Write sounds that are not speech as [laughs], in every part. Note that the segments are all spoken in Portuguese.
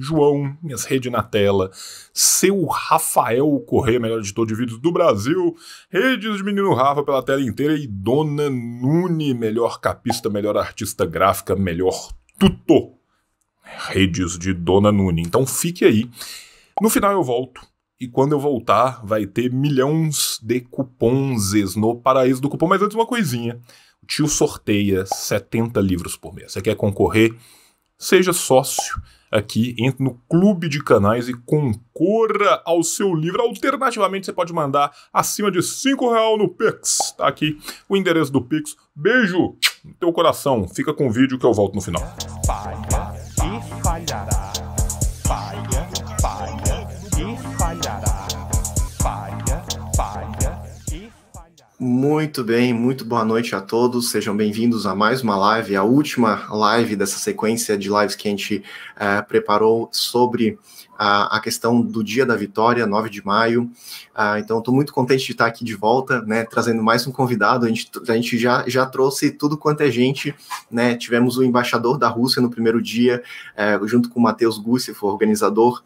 João, minhas redes na tela, seu Rafael Correia, melhor editor de vídeos do Brasil, redes de Menino Rafa pela tela inteira e Dona Nune, melhor capista, melhor artista gráfica, melhor tutor. Redes de Dona Nune. Então fique aí. No final eu volto. E quando eu voltar, vai ter milhões de cupons no paraíso do cupom. Mas antes, uma coisinha. O tio sorteia 70 livros por mês. Você quer concorrer? Seja sócio aqui, entre no clube de canais e concorra ao seu livro. Alternativamente, você pode mandar acima de 5 real no Pix. Tá aqui o endereço do Pix. Beijo no teu coração. Fica com o vídeo que eu volto no final. Bye. Muito bem, muito boa noite a todos. Sejam bem-vindos a mais uma live, a última live dessa sequência de lives que a gente uh, preparou sobre a, a, questão do dia da vitória, 9 de maio. Uh, então, estou muito contente de estar aqui de volta, né, trazendo mais um convidado. A gente, a gente já, já trouxe tudo quanto é gente. Né? Tivemos o embaixador da Rússia no primeiro dia, uh, junto com o Matheus Gussi, organizador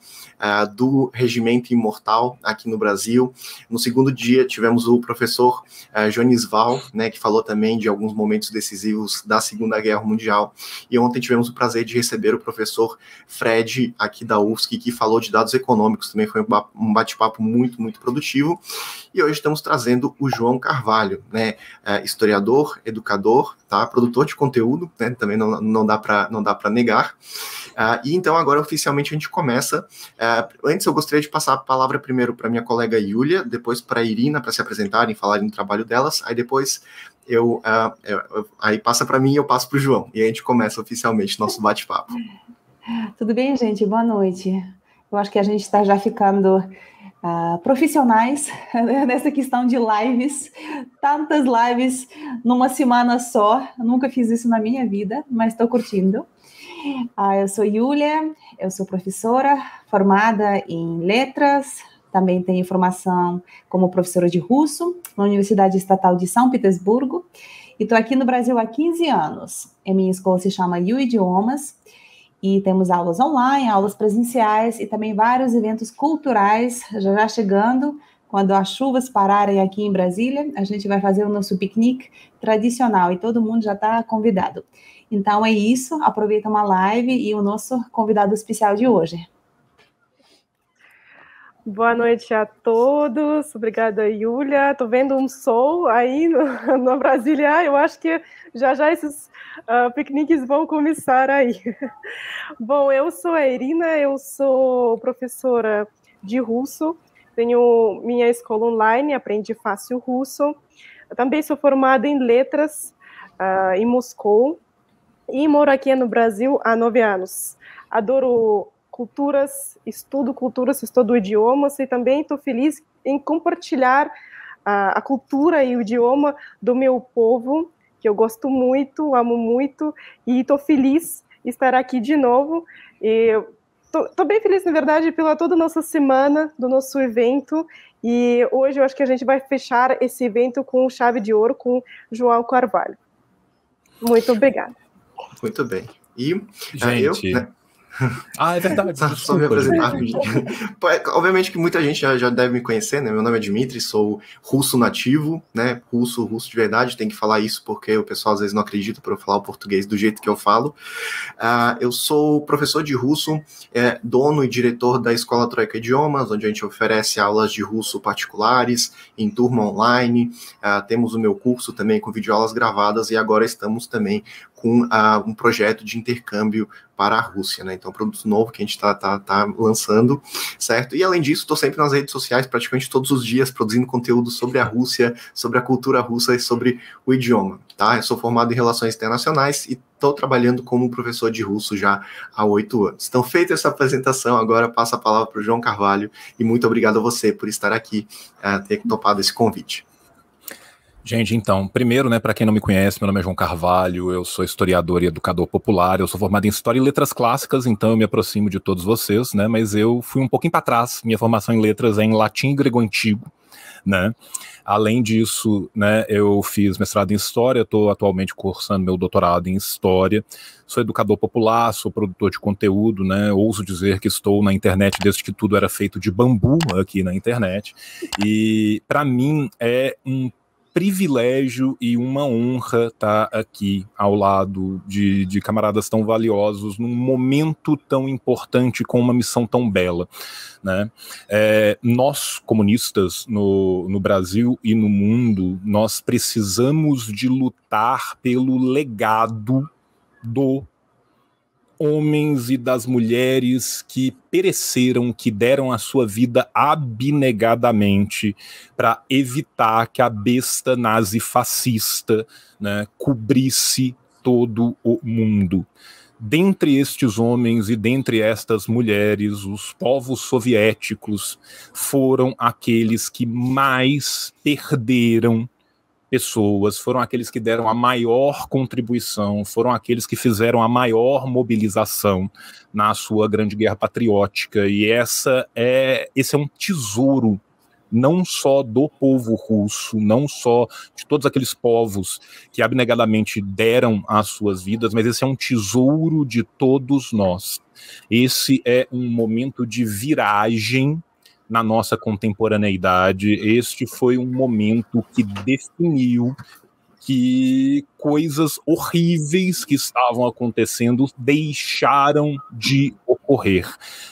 é, do regimento imortal aqui no Brasil. No segundo dia, tivemos o professor uh, Val, né, que falou também de alguns momentos decisivos da Segunda Guerra Mundial. E ontem tivemos o prazer de receber o professor Fred, aqui da UFSC, que falou de dados econômicos. Também foi um bate-papo muito, muito produtivo. E hoje estamos trazendo o João Carvalho, né, uh, historiador, educador, tá, produtor de conteúdo, né, também não, não dá para negar. Uh, e então agora oficialmente a gente começa uh, é, antes, eu gostaria de passar a palavra primeiro para minha colega Yulia, depois para a Irina para se apresentarem, e falarem do trabalho delas, aí depois eu, uh, eu aí passa para mim e eu passo para o João, e aí a gente começa oficialmente nosso bate-papo. Tudo bem, gente? Boa noite. Eu acho que a gente está já ficando Uh, profissionais [laughs] nessa questão de lives, tantas lives numa semana só. Nunca fiz isso na minha vida, mas estou curtindo. Ah, eu sou Yulia, eu sou professora formada em letras, também tenho formação como professora de russo na Universidade Estatal de São Petersburgo e estou aqui no Brasil há 15 anos. A minha escola se chama Yu Idiomas e temos aulas online, aulas presenciais e também vários eventos culturais já, já chegando. Quando as chuvas pararem aqui em Brasília, a gente vai fazer o nosso piquenique tradicional e todo mundo já está convidado. Então é isso, aproveita uma live e o nosso convidado especial de hoje. Boa noite a todos, obrigada Yulia. Estou vendo um sol aí no, [laughs] no Brasília, ah, eu acho que já já esses uh, piqueniques vão começar aí. [laughs] Bom, eu sou a Irina, eu sou professora de russo, tenho minha escola online, aprendi fácil russo. também sou formada em letras uh, em Moscou, e moro aqui no Brasil há nove anos. Adoro culturas, estudo culturas, estudo idiomas e também estou feliz em compartilhar a, a, cultura e o idioma do meu povo, que eu gosto muito, amo muito e estou feliz estar aqui de novo. Estou bem feliz, na verdade, pela toda nossa semana, do nosso evento. E hoje eu acho que a gente vai fechar esse evento com chave de ouro com João Carvalho. Muito obrigada. Muito bem. E ah, gente. eu. Né? Ah, é verdade. só, só me apresentar. É, obviamente que muita gente já, já, deve me conhecer, né? Meu nome é Dmitry, sou russo nativo, né? Russo, russo de verdade. Tem que falar isso porque o pessoal às vezes não acredita para eu falar o português do jeito que eu falo. Uh, eu sou professor de russo, é, dono e diretor da Escola Troika Idiomas, onde a gente oferece aulas de russo particulares, em turma online. Uh, temos o meu curso também com videoaulas gravadas e agora estamos também com a, ah, um projeto de intercâmbio para a Rússia, né? Então, produto novo que a gente está tá, tá lançando, certo? E além disso, estou sempre nas redes sociais, praticamente todos os dias, produzindo conteúdo sobre a Rússia, sobre a cultura russa e sobre o idioma, tá? Eu sou formado em Relações Internacionais e estou trabalhando como professor de russo já há oito anos. Então, feita essa apresentação, agora passa a palavra para o João Carvalho e muito obrigado a você por estar aqui, uh, ter topado esse convite. Gente, então, primeiro, né, para quem não me conhece, meu nome é João Carvalho, eu sou historiador e educador popular, eu sou formado em História e Letras Clássicas, então eu me aproximo de todos vocês, né, mas eu fui um pouquinho para trás, minha formação em letras é em latim e grego antigo, né, além disso, né, eu fiz mestrado em História, estou atualmente cursando meu doutorado em História, sou educador popular, sou produtor de conteúdo, né, ouso dizer que estou na internet desde que tudo era feito de bambu aqui na internet, e para mim é um privilégio e uma honra estar tá aqui ao lado de, de camaradas tão valiosos num momento tão importante com uma missão tão bela. Né? É, nós, comunistas no, no Brasil e no mundo, nós precisamos de lutar pelo legado do homens e das mulheres que pereceram, que deram a sua vida abnegadamente para evitar que a besta nazi fascista né, cobrisse todo o mundo. Dentre estes homens e dentre estas mulheres, os povos soviéticos foram aqueles que mais perderam pessoas, foram aqueles que deram a maior contribuição, foram aqueles que fizeram a maior mobilização na sua grande guerra patriótica. E essa é, esse é um tesouro não só do povo russo, não só de todos aqueles povos que abnegadamente deram as suas vidas, mas esse é um tesouro de todos nós. Esse é um momento de viragem na nossa contemporaneidade, este foi um momento que definiu que coisas horríveis que estavam acontecendo deixaram de ocorrer.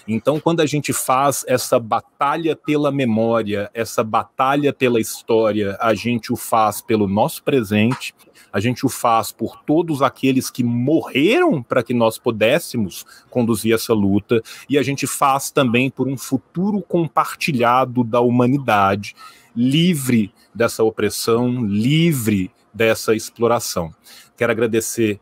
Então, quando a gente faz essa batalha pela memória, essa batalha pela história, a gente o faz pelo nosso presente, a gente o faz por todos aqueles que morreram para que nós pudéssemos conduzir essa luta, e a gente faz também por um futuro compartilhado da humanidade, livre dessa opressão, livre dessa exploração. Quero agradecer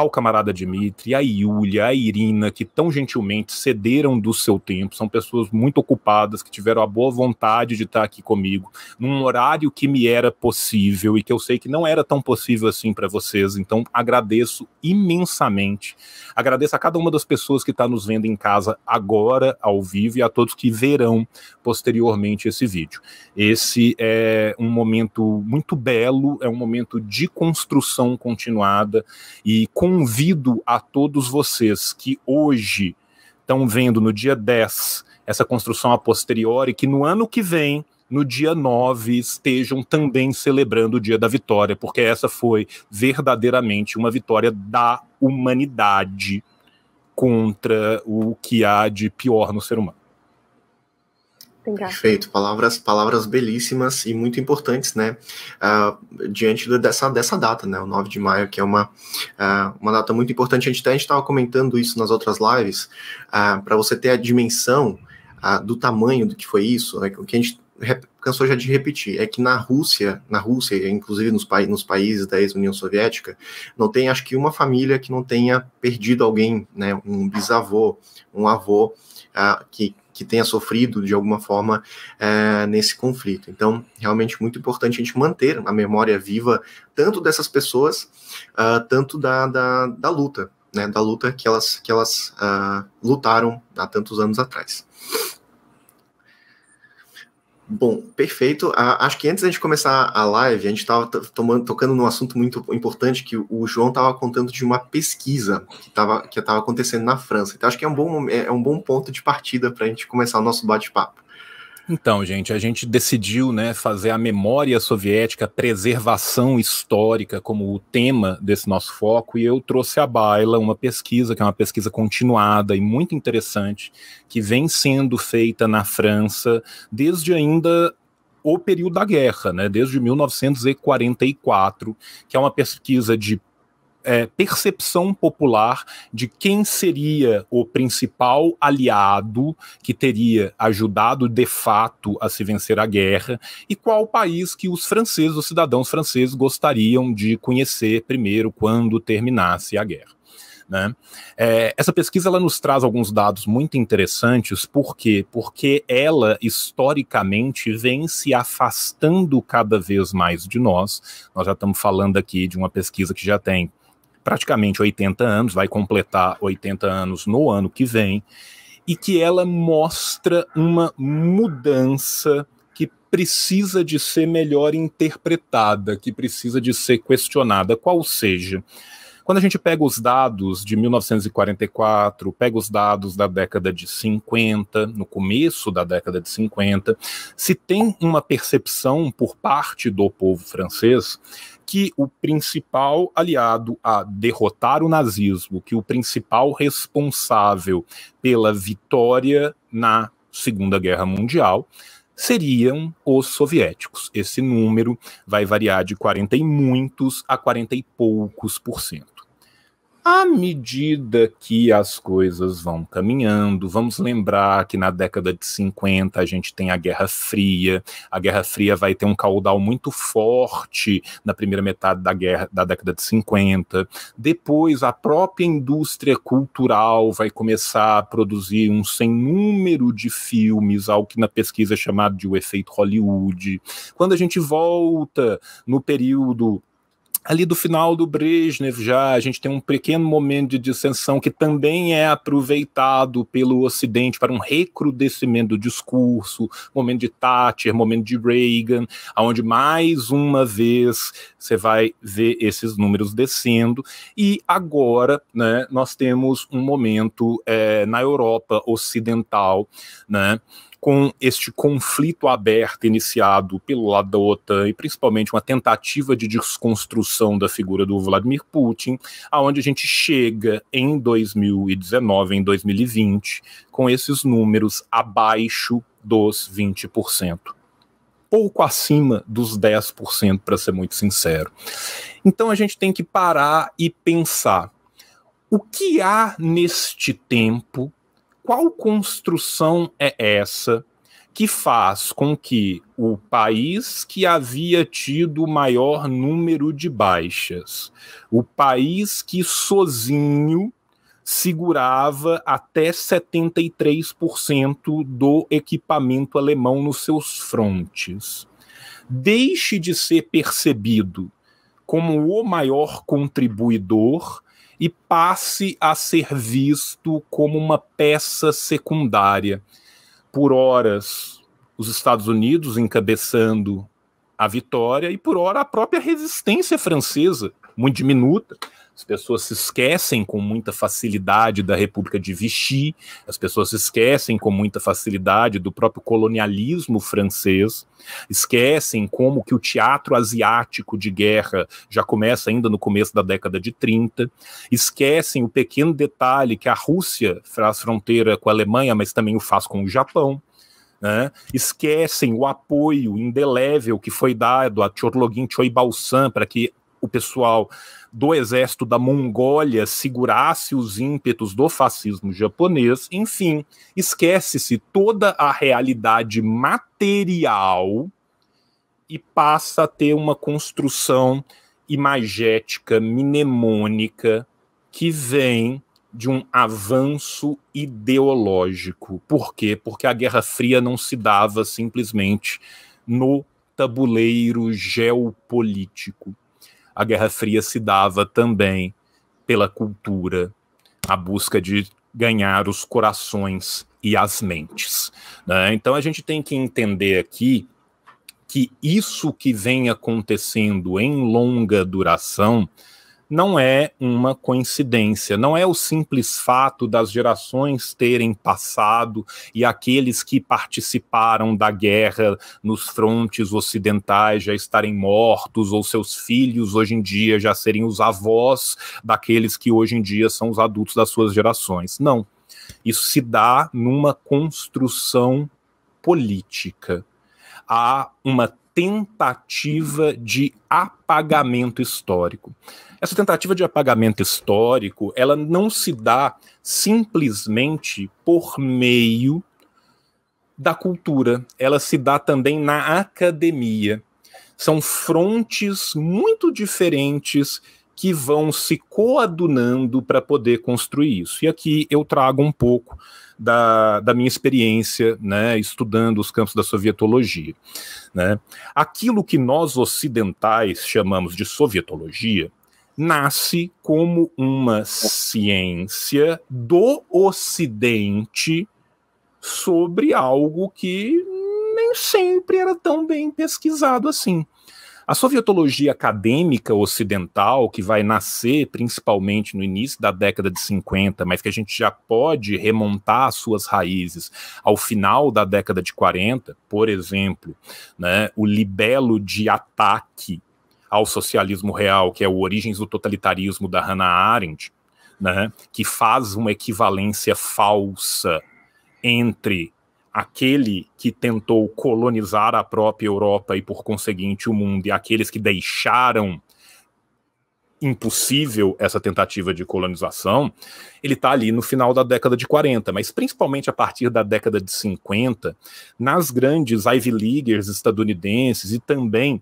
ao camarada Dmitri, à Yulia, à Irina, que tão gentilmente cederam do seu tempo, são pessoas muito ocupadas, que tiveram a boa vontade de estar aqui comigo, num horário que me era possível e que eu sei que não era tão possível assim para vocês, então agradeço imensamente. Agradeço a cada uma das pessoas que está nos vendo em casa agora, ao vivo, e a todos que verão posteriormente esse vídeo. Esse é um momento muito belo, é um momento de construção continuada e com convido a todos vocês que hoje estão vendo no dia 10 essa construção a posteriori, que no ano que vem, no dia 9, estejam também celebrando o dia da vitória, porque essa foi verdadeiramente uma vitória da humanidade contra o que há de pior no ser humano. Tem Perfeito, palavras, palavras belíssimas e muito importantes, né? Uh, diante do, dessa, dessa data, né? O 9 de maio, que é uma, uh, uma data muito importante. A gente até estava comentando isso nas outras lives, uh, ah, para você ter a dimensão do tamanho do que foi isso, né? O que a gente cansou já de repetir, é que na Rússia, na Rússia, inclusive nos, pa nos países da ex-União Soviética, não tem acho que uma família que não tenha perdido alguém, né, um bisavô, um avô, que que tenha sofrido de alguma forma é, nesse conflito. Então, realmente muito importante a gente manter a memória viva tanto dessas pessoas, uh, tanto da, da, da luta, né, da luta que elas, que elas uh, lutaram há tantos anos atrás. Bom, perfeito. acho que antes da gente começar a live, a gente estava tocando num assunto muito importante que o João estava contando de uma pesquisa que estava que tava acontecendo na França. Então, acho que é um bom, é, é um bom ponto de partida para a gente começar o nosso bate-papo. Então, gente, a gente decidiu né, fazer a memória soviética, preservação histórica como o tema desse nosso foco, e eu trouxe à baila uma pesquisa, que é uma pesquisa continuada e muito interessante, que vem sendo feita na França desde ainda o período da guerra, né, desde 1944, que é uma pesquisa de é, percepção popular de quem seria o principal aliado que teria ajudado de fato a se vencer a guerra e qual país que os franceses, os cidadãos franceses, gostariam de conhecer primeiro quando terminasse a guerra. Né? É, essa pesquisa ela nos traz alguns dados muito interessantes, por quê? Porque ela, historicamente, vem se afastando cada vez mais de nós. Nós já estamos falando aqui de uma pesquisa que já tem praticamente 80 anos, vai completar 80 anos no ano que vem, e que ela mostra uma mudança que precisa de ser melhor interpretada, que precisa de ser questionada, qual seja. Quando a gente pega os dados de 1944, pega os dados da década de 50, no começo da década de 50, se tem uma percepção por parte do povo francês que o principal aliado a derrotar o nazismo, que o principal responsável pela vitória na Segunda Guerra Mundial seriam os soviéticos. Esse número vai variar de 40 e muitos a 40 e poucos por cento à medida que as coisas vão caminhando, vamos lembrar que na década de 50 a gente tem a Guerra Fria. A Guerra Fria vai ter um caudal muito forte na primeira metade da guerra da década de 50. Depois a própria indústria cultural vai começar a produzir um sem número de filmes, algo que na pesquisa é chamado de o efeito Hollywood. Quando a gente volta no período ali do final do Brezhnev já a gente tem um pequeno momento de dissensão que também é aproveitado pelo Ocidente para um recrudescimento do discurso, momento de Thatcher, momento de Reagan, aonde mais uma vez você vai ver esses números descendo e agora, né, nós temos um momento é, na Europa Ocidental, né, com este conflito aberto iniciado pelo lado da OTAN e principalmente uma tentativa de desconstrução da figura do Vladimir Putin, aonde a gente chega em 2019, em 2020, com esses números abaixo dos 20%. Pouco acima dos 10%, para ser muito sincero. Então a gente tem que parar e pensar o que há neste tempo qual construção é essa que faz com que o país que havia tido o maior número de baixas, o país que sozinho segurava até 73% do equipamento alemão nos seus frontes, deixe de ser percebido como o maior contribuidor e passe a ser visto como uma peça secundária. Por horas, os Estados Unidos encabeçando a vitória e por hora a própria resistência francesa, muito diminuta, as pessoas se esquecem com muita facilidade da República de Vichy, as pessoas se esquecem com muita facilidade do próprio colonialismo francês, esquecem como que o teatro asiático de guerra já começa ainda no começo da década de 30, esquecem o pequeno detalhe que a Rússia faz fronteira com a Alemanha, mas também o faz com o Japão. Né? esquecem o apoio indelével que foi dado a Tchorlogin Balsan para que o pessoal do exército da Mongólia segurasse os ímpetos do fascismo japonês, enfim, esquece-se toda a realidade material e passa a ter uma construção imagética, mnemônica, que vem de um avanço ideológico. Por quê? Porque a Guerra Fria não se dava simplesmente no tabuleiro geopolítico a Guerra Fria se dava também pela cultura, a busca de ganhar os corações e as mentes. Né? Então a gente tem que entender aqui que isso que vem acontecendo em longa duração não é uma coincidência, não é o simples fato das gerações terem passado e aqueles que participaram da guerra nos frontes ocidentais já estarem mortos ou seus filhos hoje em dia já serem os avós daqueles que hoje em dia são os adultos das suas gerações. Não. Isso se dá numa construção política. Há uma tentativa de apagamento histórico. Essa tentativa de apagamento histórico, ela não se dá simplesmente por meio da cultura, ela se dá também na academia. São frontes muito diferentes que vão se coadunando para poder construir isso. E aqui eu trago um pouco da, da minha experiência né, estudando os campos da sovietologia. Né? Aquilo que nós ocidentais chamamos de sovietologia nasce como uma ciência do Ocidente sobre algo que nem sempre era tão bem pesquisado assim. A sovietologia acadêmica ocidental, que vai nascer principalmente no início da década de 50, mas que a gente já pode remontar suas raízes ao final da década de 40, por exemplo, né, o libelo de ataque ao socialismo real, que é o Origens do Totalitarismo da Hannah Arendt, né, que faz uma equivalência falsa entre aquele que tentou colonizar a própria Europa e, por conseguinte, o mundo, e aqueles que deixaram impossível essa tentativa de colonização, ele está ali no final da década de 40, mas principalmente a partir da década de 50, nas grandes Ivy Leaguers estadunidenses e também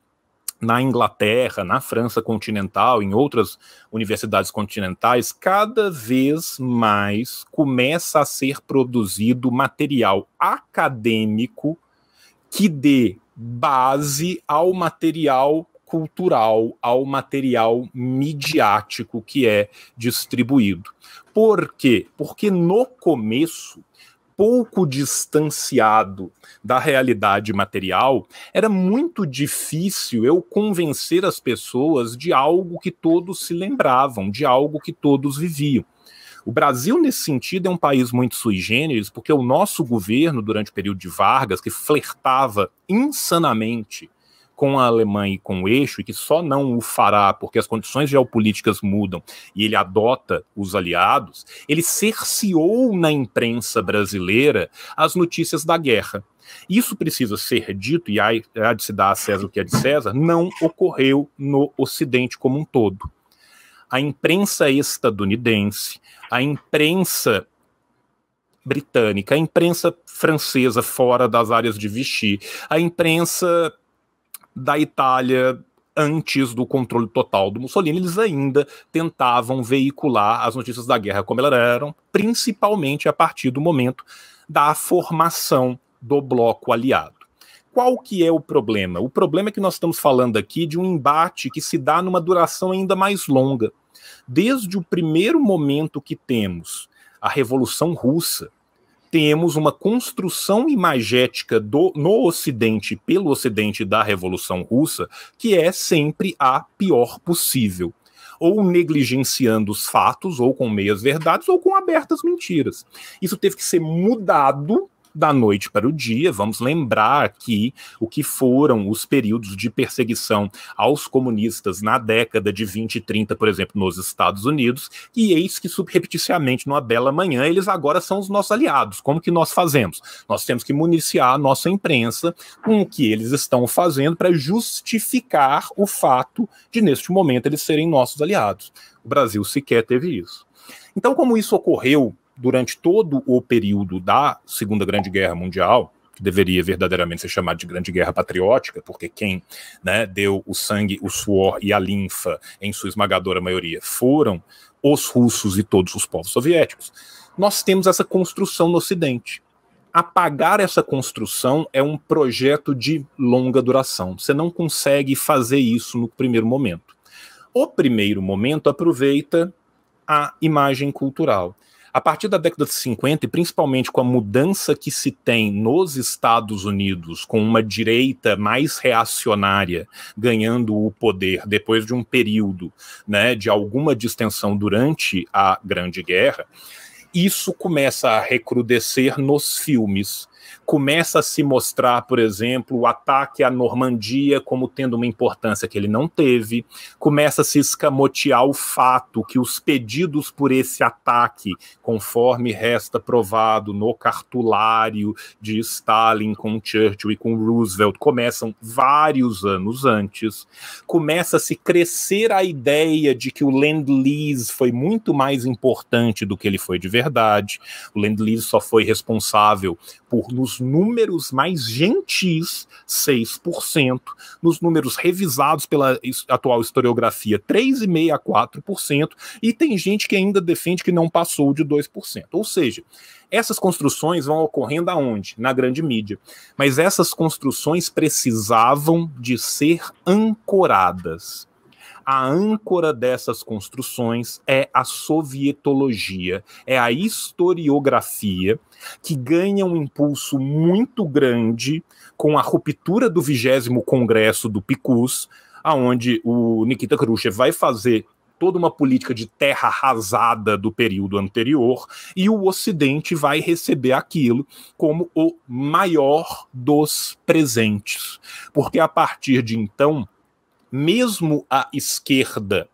na Inglaterra, na França continental, em outras universidades continentais, cada vez mais começa a ser produzido material acadêmico que dê base ao material cultural, ao material midiático que é distribuído. Por quê? Porque no começo pouco distanciado da realidade material, era muito difícil eu convencer as pessoas de algo que todos se lembravam, de algo que todos viviam. O Brasil, nesse sentido, é um país muito sui generis, porque o nosso governo, durante o período de Vargas, que flertava insanamente com a Alemanha e com o eixo, e que só não o fará porque as condições geopolíticas mudam e ele adota os aliados, ele cerceou na imprensa brasileira as notícias da guerra. Isso precisa ser dito, e há de se dar a César o que é de César, não ocorreu no Ocidente como um todo. A imprensa estadunidense, a imprensa britânica, a imprensa francesa fora das áreas de Vichy, a imprensa da Itália antes do controle total do Mussolini, eles ainda tentavam veicular as notícias da guerra como elas eram, principalmente a partir do momento da formação do bloco aliado. Qual que é o problema? O problema é que nós estamos falando aqui de um embate que se dá numa duração ainda mais longa. Desde o primeiro momento que temos a Revolução Russa, temos uma construção imagética do, no Ocidente, pelo Ocidente da Revolução Russa, que é sempre a pior possível. Ou negligenciando os fatos, ou com meias verdades, ou com abertas mentiras. Isso teve que ser mudado da noite para o dia. Vamos lembrar aqui o que foram os períodos de perseguição aos comunistas na década de 20 e 30, por exemplo, nos Estados Unidos, e eis que subrepticiamente, numa bela manhã, eles agora são os nossos aliados. Como que nós fazemos? Nós temos que municiar a nossa imprensa com o que eles estão fazendo para justificar o fato de, neste momento, eles serem nossos aliados. O Brasil sequer teve isso. Então, como isso ocorreu durante todo o período da Segunda Grande Guerra Mundial, que deveria verdadeiramente ser chamado de Grande Guerra Patriótica, porque quem né, deu o sangue, o suor e a linfa, em sua esmagadora maioria, foram os russos e todos os povos soviéticos, nós temos essa construção no Ocidente. Apagar essa construção é um projeto de longa duração. Você não consegue fazer isso no primeiro momento. O primeiro momento aproveita a imagem cultural. A partir da década de 50, e principalmente com a mudança que se tem nos Estados Unidos, com uma direita mais reacionária ganhando o poder depois de um período né, de alguma distensão durante a Grande Guerra, isso começa a recrudescer nos filmes começa a se mostrar, por exemplo, o ataque à Normandia como tendo uma importância que ele não teve, começa a se escamotear o fato que os pedidos por esse ataque, conforme resta provado no cartulário de Stalin com Churchill e com Roosevelt, começam vários anos antes, começa a se crescer a ideia de que o Lend-Lease foi muito mais importante do que ele foi de verdade, o Lend-Lease só foi responsável por nos números mais gentis, 6%, nos números revisados pela atual historiografia, 3,5% a 4%, e tem gente que ainda defende que não passou de 2%. Ou seja, essas construções vão ocorrendo aonde? Na grande mídia. Mas essas construções precisavam de ser ancoradas a âncora dessas construções é a sovietologia, é a historiografia que ganha um impulso muito grande com a ruptura do vigésimo congresso do PICUS, aonde o Nikita Khrushchev vai fazer toda uma política de terra arrasada do período anterior, e o Ocidente vai receber aquilo como o maior dos presentes. Porque a partir de então, mesmo a esquerda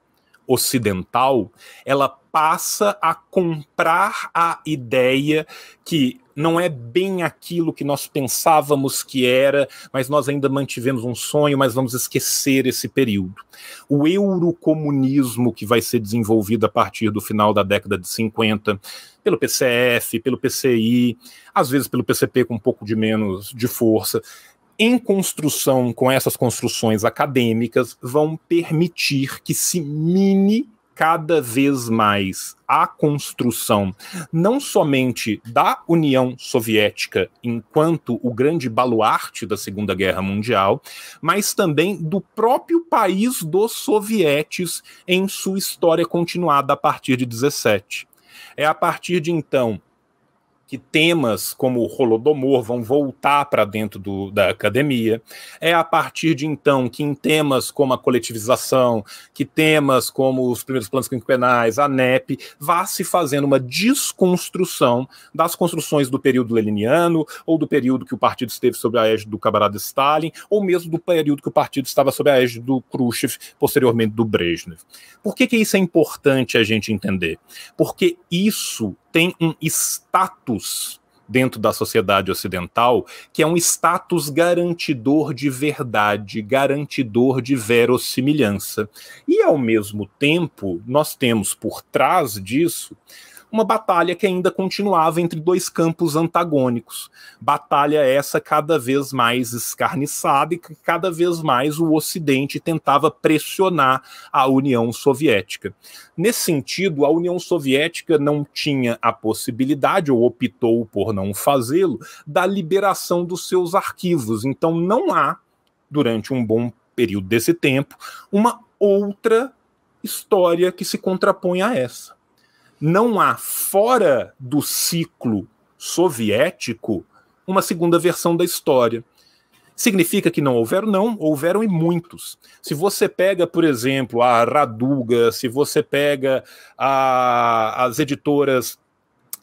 ocidental, ela passa a comprar a ideia que não é bem aquilo que nós pensávamos que era, mas nós ainda mantivemos um sonho, mas vamos esquecer esse período. O eurocomunismo que vai ser desenvolvido a partir do final da década de 50, pelo PCF, pelo PCI, às vezes pelo PCP com um pouco de menos de força, em construção com essas construções acadêmicas, vão permitir que se mine cada vez mais a construção não somente da União Soviética enquanto o grande baluarte da Segunda Guerra Mundial, mas também do próprio país dos sovietes em sua história continuada a partir de 17. É a partir de então que temas como o Holodomor vão voltar para dentro do, da academia. É a partir de então que em temas como a coletivização, que temas como os primeiros planos quinquenais, a NEP, vá se fazendo uma desconstrução das construções do período leniniano, ou do período que o partido esteve sob a égide do camarada Stalin, ou mesmo do período que o partido estava sob a égide do Khrushchev, posteriormente do Brezhnev. Por que, que isso é importante a gente entender? Porque isso tem um status dentro da sociedade ocidental, que é um status garantidor de verdade, garantidor de verossimilhança. E, ao mesmo tempo, nós temos por trás disso uma batalha que ainda continuava entre dois campos antagônicos. Batalha essa cada vez mais escarniçada e que cada vez mais o Ocidente tentava pressionar a União Soviética. Nesse sentido, a União Soviética não tinha a possibilidade, ou optou por não fazê-lo, da liberação dos seus arquivos. Então não há, durante um bom período desse tempo, uma outra história que se contrapõe a essa não há fora do ciclo soviético uma segunda versão da história. Significa que não houveram? Não, houveram e muitos. Se você pega, por exemplo, a Raduga, se você pega a, as editoras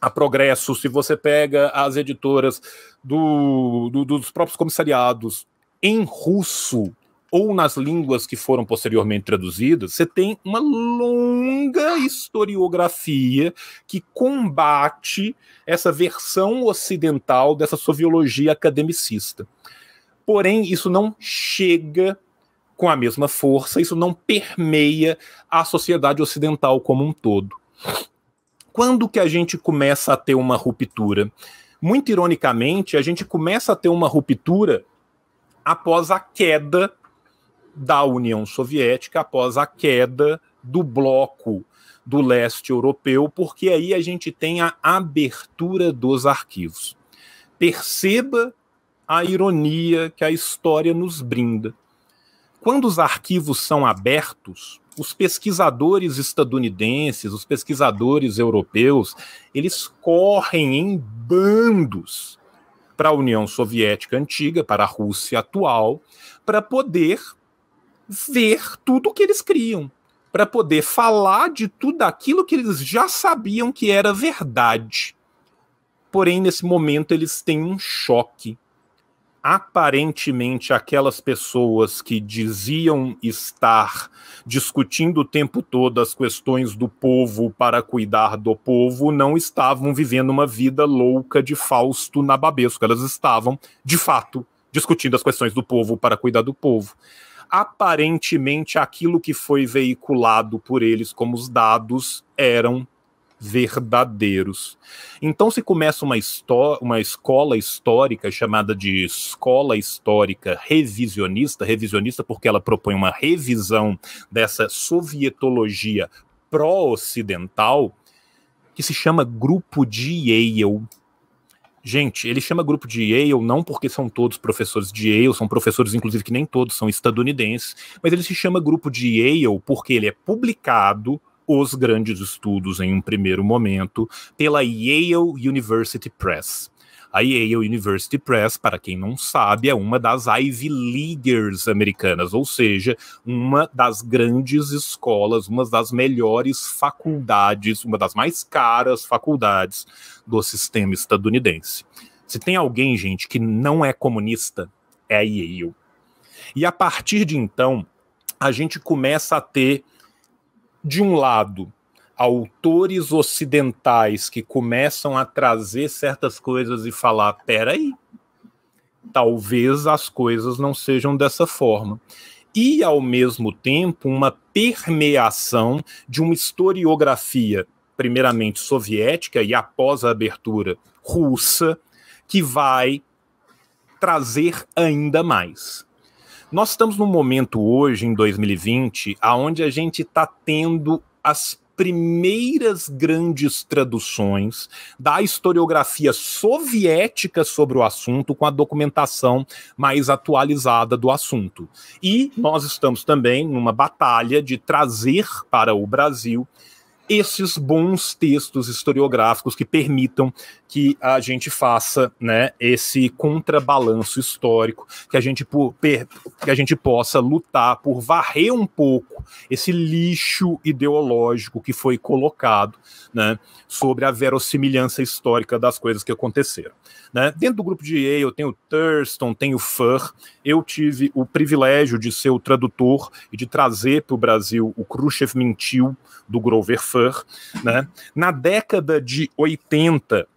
a Progresso, se você pega as editoras do, do, dos próprios comissariados em russo, ou nas línguas que foram posteriormente traduzidas, você tem uma longa historiografia que combate essa versão ocidental dessa soviologia academicista. Porém, isso não chega com a mesma força, isso não permeia a sociedade ocidental como um todo. Quando que a gente começa a ter uma ruptura? Muito ironicamente, a gente começa a ter uma ruptura após a queda da União Soviética após a queda do bloco do leste europeu, porque aí a gente tem a abertura dos arquivos. Perceba a ironia que a história nos brinda. Quando os arquivos são abertos, os pesquisadores estadunidenses, os pesquisadores europeus, eles correm em bandos para a União Soviética antiga, para a Rússia atual, para poder ver tudo o que eles criam, para poder falar de tudo aquilo que eles já sabiam que era verdade. Porém, nesse momento, eles têm um choque. Aparentemente, aquelas pessoas que diziam estar discutindo o tempo todo as questões do povo para cuidar do povo não estavam vivendo uma vida louca de Fausto na babesca. Elas estavam, de fato, discutindo as questões do povo para cuidar do povo aparentemente aquilo que foi veiculado por eles como os dados eram verdadeiros. Então se começa uma, uma escola histórica chamada de escola histórica revisionista, revisionista porque ela propõe uma revisão dessa sovietologia pró-ocidental, que se chama Grupo de Yale Gente, ele chama grupo de Yale não porque são todos professores de Yale, são professores, inclusive, que nem todos são estadunidenses, mas ele se chama grupo de Yale porque ele é publicado os grandes estudos em um primeiro momento pela Yale University Press. A Yale University Press, para quem não sabe, é uma das Ivy Leaguers americanas, ou seja, uma das grandes escolas, uma das melhores faculdades, uma das mais caras faculdades do sistema estadunidense. Se tem alguém, gente, que não é comunista, é a Yale. E a partir de então, a gente começa a ter, de um lado, autores ocidentais que começam a trazer certas coisas e falar: peraí, talvez as coisas não sejam dessa forma. E, ao mesmo tempo, uma permeação de uma historiografia, primeiramente soviética e após a abertura russa, que vai trazer ainda mais. Nós estamos num momento hoje, em 2020, aonde a gente está tendo as primeiras grandes traduções da historiografia soviética sobre o assunto, com a documentação mais atualizada do assunto. E nós estamos também numa batalha de trazer para o Brasil esses bons textos historiográficos que permitam que a gente faça né, esse contrabalanço histórico, que a, gente que a gente possa lutar por varrer um pouco esse lixo ideológico que foi colocado né, sobre a verossimilhança histórica das coisas que aconteceram. Né? Dentro do grupo de Yale, eu tenho Thurston, tenho Fur, eu tive o privilégio de ser o tradutor e de trazer para o Brasil o Khrushchev Mentiu, do Grover Fur. Né? Na década de 80,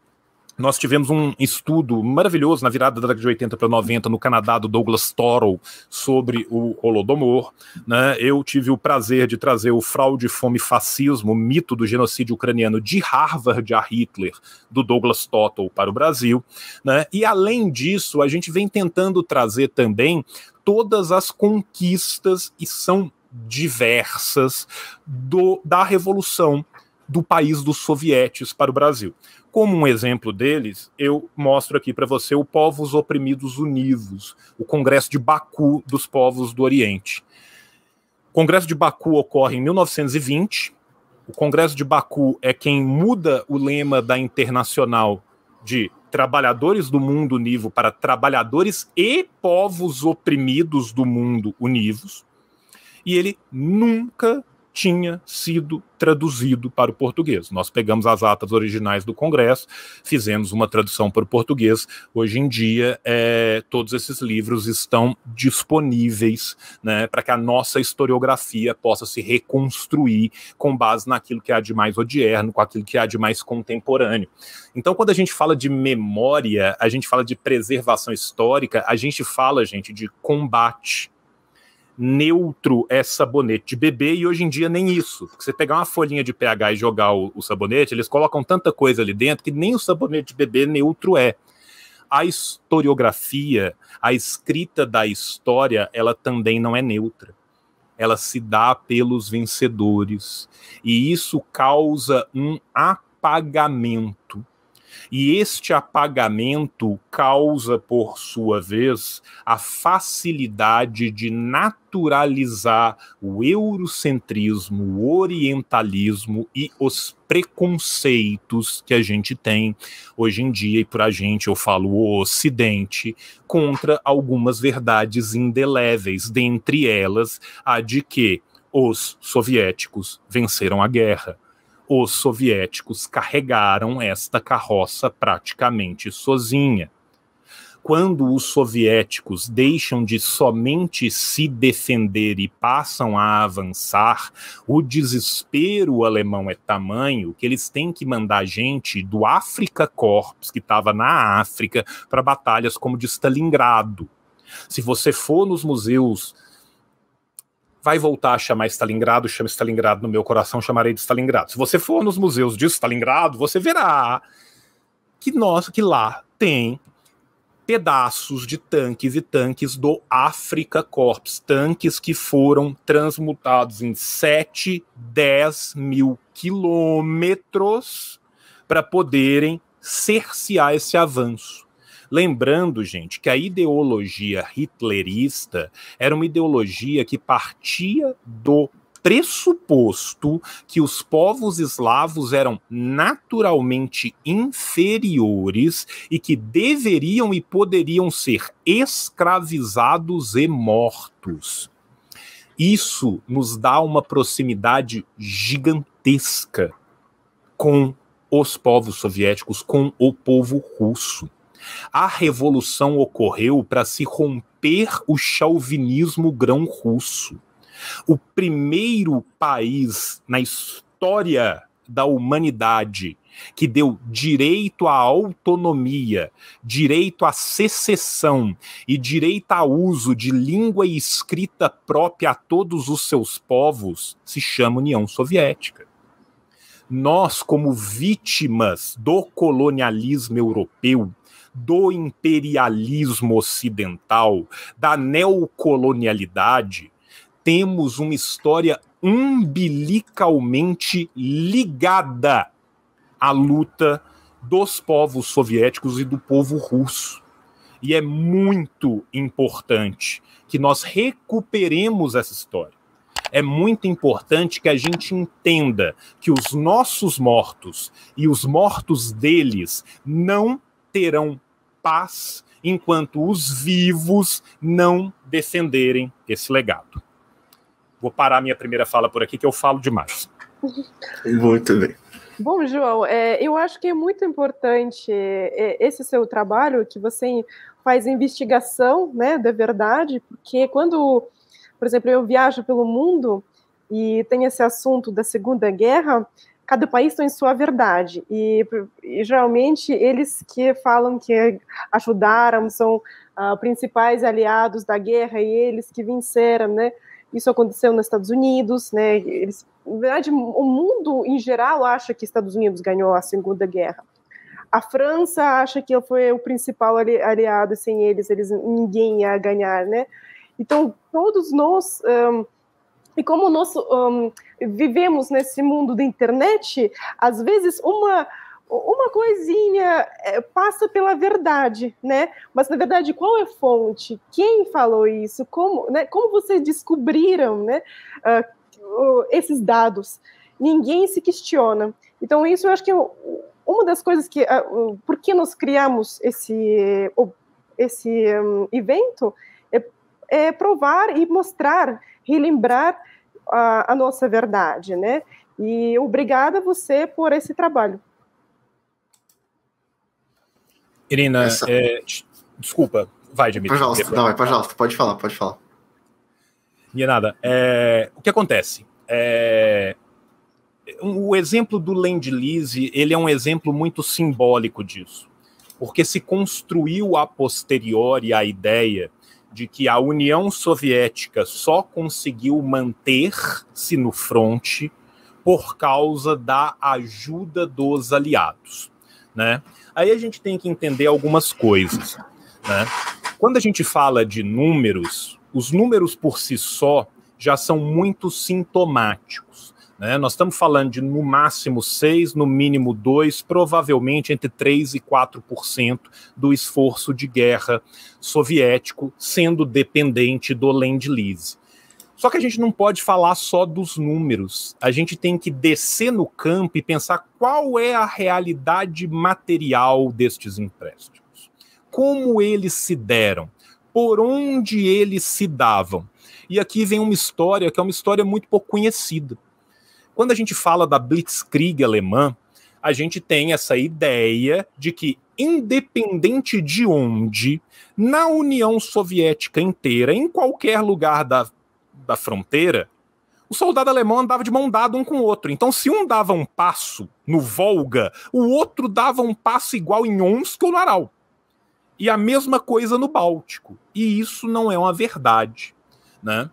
nós tivemos um estudo maravilhoso na virada da década de 80 para 90 no Canadá do Douglas Toro sobre o Holodomor. Né? Eu tive o prazer de trazer o Fraude, Fome Fascismo, o Mito do Genocídio Ucraniano de Harvard a Hitler, do Douglas Tottle para o Brasil. Né? E além disso, a gente vem tentando trazer também todas as conquistas e são diversas do, da revolução do país dos sovietes para o Brasil. Como um exemplo deles, eu mostro aqui para você o Povos Oprimidos Univos, o Congresso de Baku dos Povos do Oriente. O Congresso de Baku ocorre em 1920. O Congresso de Baku é quem muda o lema da Internacional de Trabalhadores do Mundo Univo para Trabalhadores e Povos Oprimidos do Mundo Univos e ele nunca tinha sido traduzido para o português. Nós pegamos as atas originais do Congresso, fizemos uma tradução para o português. Hoje em dia, é, todos esses livros estão disponíveis né, para que a nossa historiografia possa se reconstruir com base naquilo que há de mais odierno, com aquilo que há de mais contemporâneo. Então, quando a gente fala de memória, a gente fala de preservação histórica, a gente fala, gente, de combate neutro é sabonete de bebê e hoje em dia nem isso. Você pegar uma folhinha de pH e jogar o, o sabonete, eles colocam tanta coisa ali dentro que nem o sabonete de bebê neutro é. A historiografia, a escrita da história, ela também não é neutra. Ela se dá pelos vencedores. E isso causa um apagamento e este apagamento causa, por sua vez, a facilidade de naturalizar o eurocentrismo, o orientalismo e os preconceitos que a gente tem hoje em dia, e por a gente eu falo o Ocidente, contra algumas verdades indeléveis, dentre elas a de que os soviéticos venceram a guerra os soviéticos carregaram esta carroça praticamente sozinha. Quando os soviéticos deixam de somente se defender e passam a avançar, o desespero alemão é tamanho que eles têm que mandar gente do África Corps, que estava na África, para batalhas como de Stalingrado. Se você for nos museus vai voltar a chamar Stalingrado, chama Stalingrado no meu coração, chamarei de Stalingrado. Se você for nos museus de Stalingrado, você verá que nós, que lá tem pedaços de tanques e tanques do Africa Corps, tanques que foram transmutados em 7, 10 mil quilômetros para poderem cercear esse avanço. Lembrando, gente, que a ideologia hitlerista era uma ideologia que partia do pressuposto que os povos eslavos eram naturalmente inferiores e que deveriam e poderiam ser escravizados e mortos. Isso nos dá uma proximidade gigantesca com os povos soviéticos, com o povo russo. A revolução ocorreu para se romper o chauvinismo grão-russo. O primeiro país na história da humanidade que deu direito à autonomia, direito à secessão e direito ao uso de língua e escrita própria a todos os seus povos, se chama União Soviética. Nós, como vítimas do colonialismo europeu, do imperialismo ocidental, da neocolonialidade, temos uma história umbilicalmente ligada à luta dos povos soviéticos e do povo russo. E é muito importante que nós recuperemos essa história. É muito importante que a gente entenda que os nossos mortos e os mortos deles não terão paz enquanto os vivos não defenderem esse legado. Vou parar minha primeira fala por aqui, que eu falo demais. Muito bem. Bom, João, é, eu acho que é muito importante é, esse seu trabalho, que você faz investigação né, da verdade, porque quando, por exemplo, eu viajo pelo mundo e tem esse assunto da Segunda Guerra, cada país tem sua verdade e, e, geralmente eles que falam que ajudaram são uh, principais aliados da guerra e eles que venceram, né? Isso aconteceu nos Estados Unidos, né? Eles, na verdade, o mundo em geral acha que Estados Unidos ganhou a Segunda Guerra. A França acha que foi o principal ali, aliado, sem eles, eles ninguém ia ganhar, né? Então todos nós um, e como nós um, vivemos nesse mundo da internet, às vezes uma uma coisinha é, passa pela verdade, né? Mas na verdade, qual é a fonte? Quem falou isso? Como, né? Como vocês descobriram, né? Uh, esses dados? Ninguém se questiona. Então isso eu acho que é uma das coisas que, uh, por que nós criamos esse esse um, evento é, é provar e mostrar relembrar a, a nossa verdade, né? E obrigada você por esse trabalho. Irina, Essa... é, desculpa, vai, Dimitri. Pode falar, não, pode, pode falar, pode falar. E é nada, é, o que acontece? É, o exemplo do Land Lease, ele é um exemplo muito simbólico disso, porque se construiu a posteriori a ideia de que a União Soviética só conseguiu manter-se no fronte por causa da ajuda dos aliados, né? Aí a gente tem que entender algumas coisas, né? Quando a gente fala de números, os números por si só já são muito sintomáticos. Né? Nós estamos falando de no máximo 6, no mínimo 2, provavelmente entre 3 e 4% do esforço de guerra soviético sendo dependente do Lend-Lease. Só que a gente não pode falar só dos números. A gente tem que descer no campo e pensar qual é a realidade material destes empréstimos. Como eles se deram? Por onde eles se davam? E aqui vem uma história que é uma história muito pouco conhecida. Quando a gente fala da Blitzkrieg alemã, a gente tem essa ideia de que, independente de onde, na União Soviética inteira, em qualquer lugar da, da fronteira, o soldado alemão andava de mão dada um com o outro. Então, se um dava um passo no Volga, o outro dava um passo igual em Omsk ou no Aral. E a mesma coisa no Báltico. E isso não é uma verdade. Né?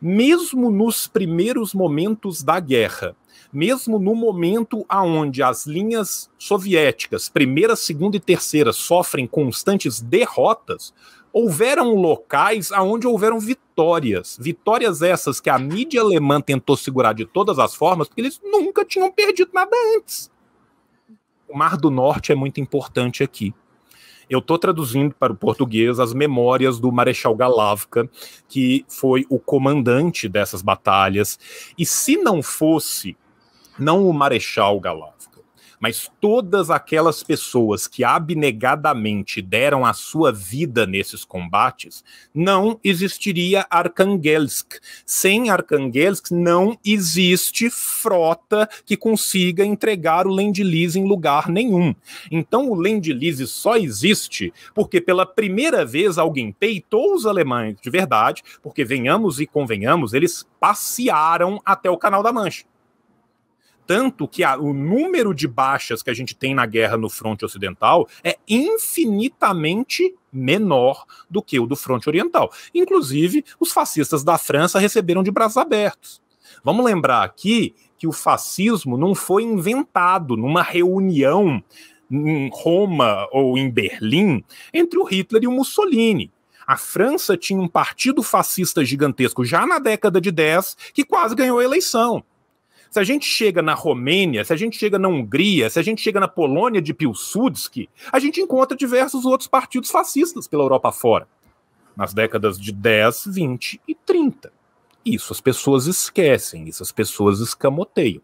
mesmo nos primeiros momentos da guerra, mesmo no momento aonde as linhas soviéticas, primeira, segunda e terceira, sofrem constantes derrotas, houveram locais aonde houveram vitórias. Vitórias essas que a mídia alemã tentou segurar de todas as formas, porque eles nunca tinham perdido nada antes. O Mar do Norte é muito importante aqui. Eu estou traduzindo para o português as memórias do Marechal Galavka, que foi o comandante dessas batalhas. E se não fosse, não o Marechal Galavka, mas todas aquelas pessoas que abnegadamente deram a sua vida nesses combates, não existiria Arkhangelsk. Sem Arkhangelsk não existe frota que consiga entregar o Lend-Lease em lugar nenhum. Então o Lend-Lease só existe porque pela primeira vez alguém peitou os alemães de verdade, porque venhamos e convenhamos, eles passearam até o Canal da Mancha. Tanto que a, o número de baixas que a gente tem na guerra no fronte ocidental é infinitamente menor do que o do fronte oriental. Inclusive, os fascistas da França receberam de braços abertos. Vamos lembrar aqui que o fascismo não foi inventado numa reunião em Roma ou em Berlim entre o Hitler e o Mussolini. A França tinha um partido fascista gigantesco já na década de 10 que quase ganhou a eleição. Se a gente chega na Romênia, se a gente chega na Hungria, se a gente chega na Polônia de Piłsudski, a gente encontra diversos outros partidos fascistas pela Europa fora, nas décadas de 10, 20 e 30. Isso as pessoas esquecem, isso as pessoas escamoteiam.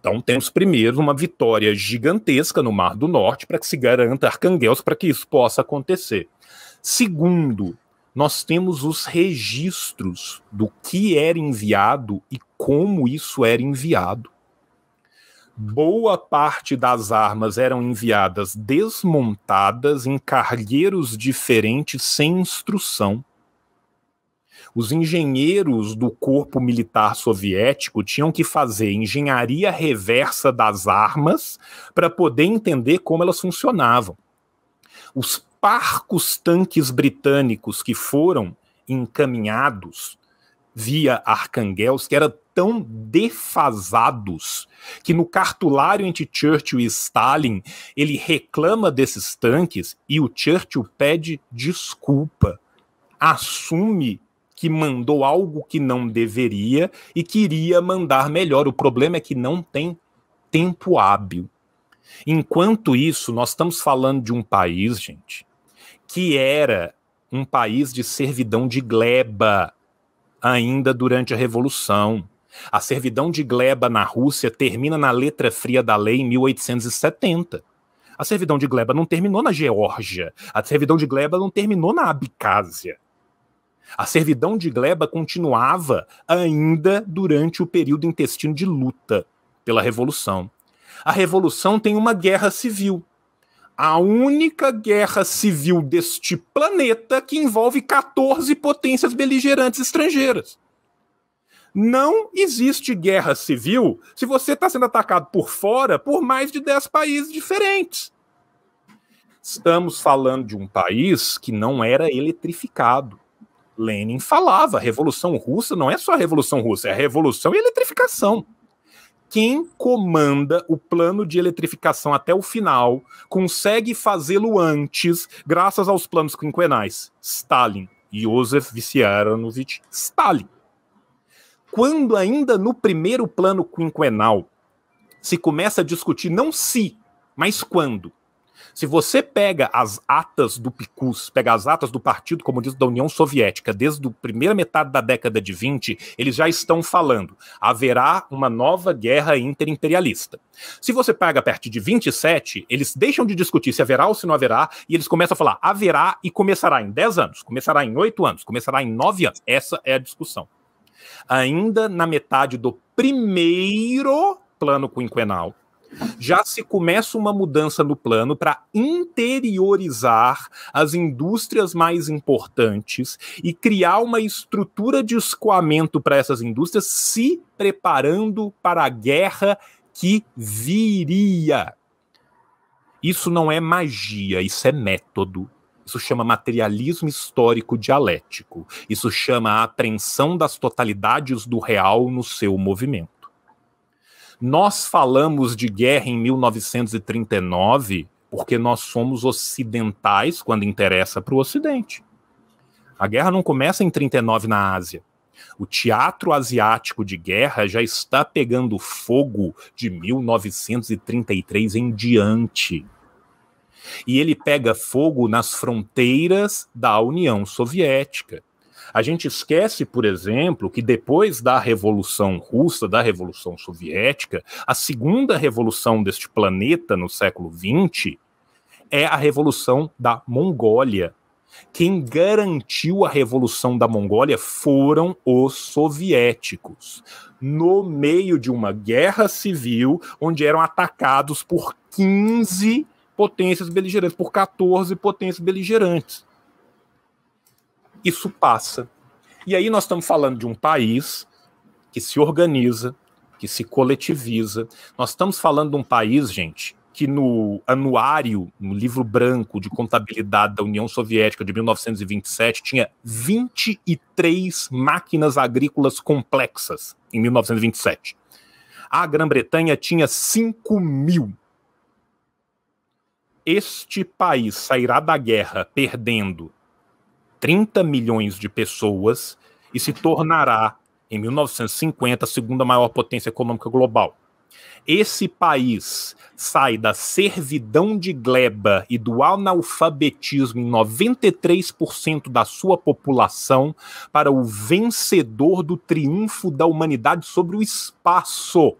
Então temos primeiro uma vitória gigantesca no Mar do Norte para que se garanta Arcanguels para que isso possa acontecer. Segundo, nós temos os registros do que era enviado e como isso era enviado. Boa parte das armas eram enviadas desmontadas em cargueiros diferentes sem instrução. Os engenheiros do corpo militar soviético tinham que fazer engenharia reversa das armas para poder entender como elas funcionavam. Os parcos tanques britânicos que foram encaminhados via que era tão defasados que no cartulário entre Churchill e Stalin ele reclama desses tanques e o Churchill pede desculpa, assume que mandou algo que não deveria e queria mandar melhor. O problema é que não tem tempo hábil. Enquanto isso, nós estamos falando de um país, gente, que era um país de servidão de gleba ainda durante a Revolução. A servidão de gleba na Rússia termina na letra fria da lei em 1870. A servidão de gleba não terminou na Geórgia. A servidão de gleba não terminou na Abcásia. A servidão de gleba continuava ainda durante o período intestino de luta pela Revolução. A Revolução tem uma guerra civil. A única guerra civil deste planeta que envolve 14 potências beligerantes estrangeiras. Não existe guerra civil se você está sendo atacado por fora por mais de 10 países diferentes. Estamos falando de um país que não era eletrificado. Lenin falava, a Revolução Russa não é só a Revolução Russa, é a Revolução e a eletrificação. Quem comanda o plano de eletrificação até o final consegue fazê-lo antes, graças aos planos quinquenais. Stalin, Josef Vissarionovich Stalin quando ainda no primeiro plano quinquenal se começa a discutir não se, mas quando. Se você pega as atas do PICUS, pega as atas do Partido Comunista da União Soviética, desde a primeira metade da década de 20, eles já estão falando: haverá uma nova guerra interimperialista. Se você pega a partir de 27, eles deixam de discutir se haverá ou se não haverá, e eles começam a falar: haverá e começará em 10 anos, começará em 8 anos, começará em 9 anos. Essa é a discussão ainda na metade do primeiro plano quinquenal, já se começa uma mudança no plano para interiorizar as indústrias mais importantes e criar uma estrutura de escoamento para essas indústrias, se preparando para a guerra que viria. Isso não é magia, isso é método. Isso chama materialismo histórico dialético. Isso chama a apreensão das totalidades do real no seu movimento. Nós falamos de guerra em 1939 porque nós somos ocidentais quando interessa para o Ocidente. A guerra não começa em 39 na Ásia. O teatro asiático de guerra já está pegando fogo de 1933 em diante. E ele pega fogo nas fronteiras da União Soviética. A gente esquece, por exemplo, que depois da Revolução Russa, da Revolução Soviética, a segunda revolução deste planeta no século XX é a Revolução da Mongólia. Quem garantiu a Revolução da Mongólia foram os soviéticos, no meio de uma guerra civil onde eram atacados por 15 potências beligerantes, por 14 potências beligerantes. Isso passa. E aí nós estamos falando de um país que se organiza, que se coletiviza. Nós estamos falando de um país, gente, que no anuário, no livro branco de contabilidade da União Soviética de 1927, tinha 23 máquinas agrícolas complexas em 1927. A Grã-Bretanha tinha 5 mil este país sairá da guerra perdendo 30 milhões de pessoas e se tornará, em 1950, a segunda maior potência econômica global. Esse país sai da servidão de gleba e do analfabetismo em 93% da sua população para o vencedor do triunfo da humanidade sobre o espaço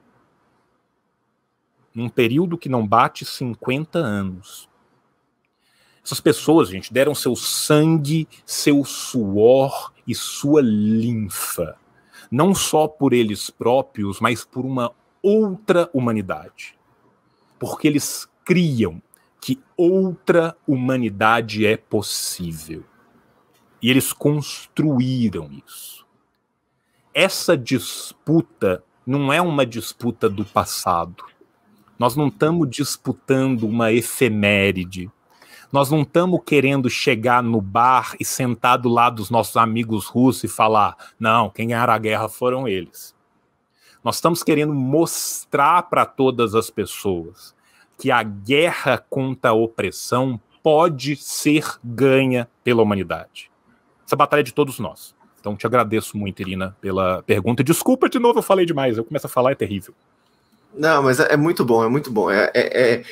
num período que não bate 50 anos. Essas pessoas, gente, deram seu sangue, seu suor e sua linfa, não só por eles próprios, mas por uma outra humanidade. Porque eles criam que outra humanidade é possível. E eles construíram isso. Essa disputa não é uma disputa do passado. Nós não estamos disputando uma efeméride. Nós não estamos querendo chegar no bar e sentar do lado dos nossos amigos russos e falar: não, quem ganharam a guerra foram eles. Nós estamos querendo mostrar para todas as pessoas que a guerra contra a opressão pode ser ganha pela humanidade. Essa batalha é de todos nós. Então te agradeço muito, Irina, pela pergunta. Desculpa de novo, eu falei demais. Eu começo a falar, é terrível. Não, mas é, é muito bom, é muito bom. É, é, é...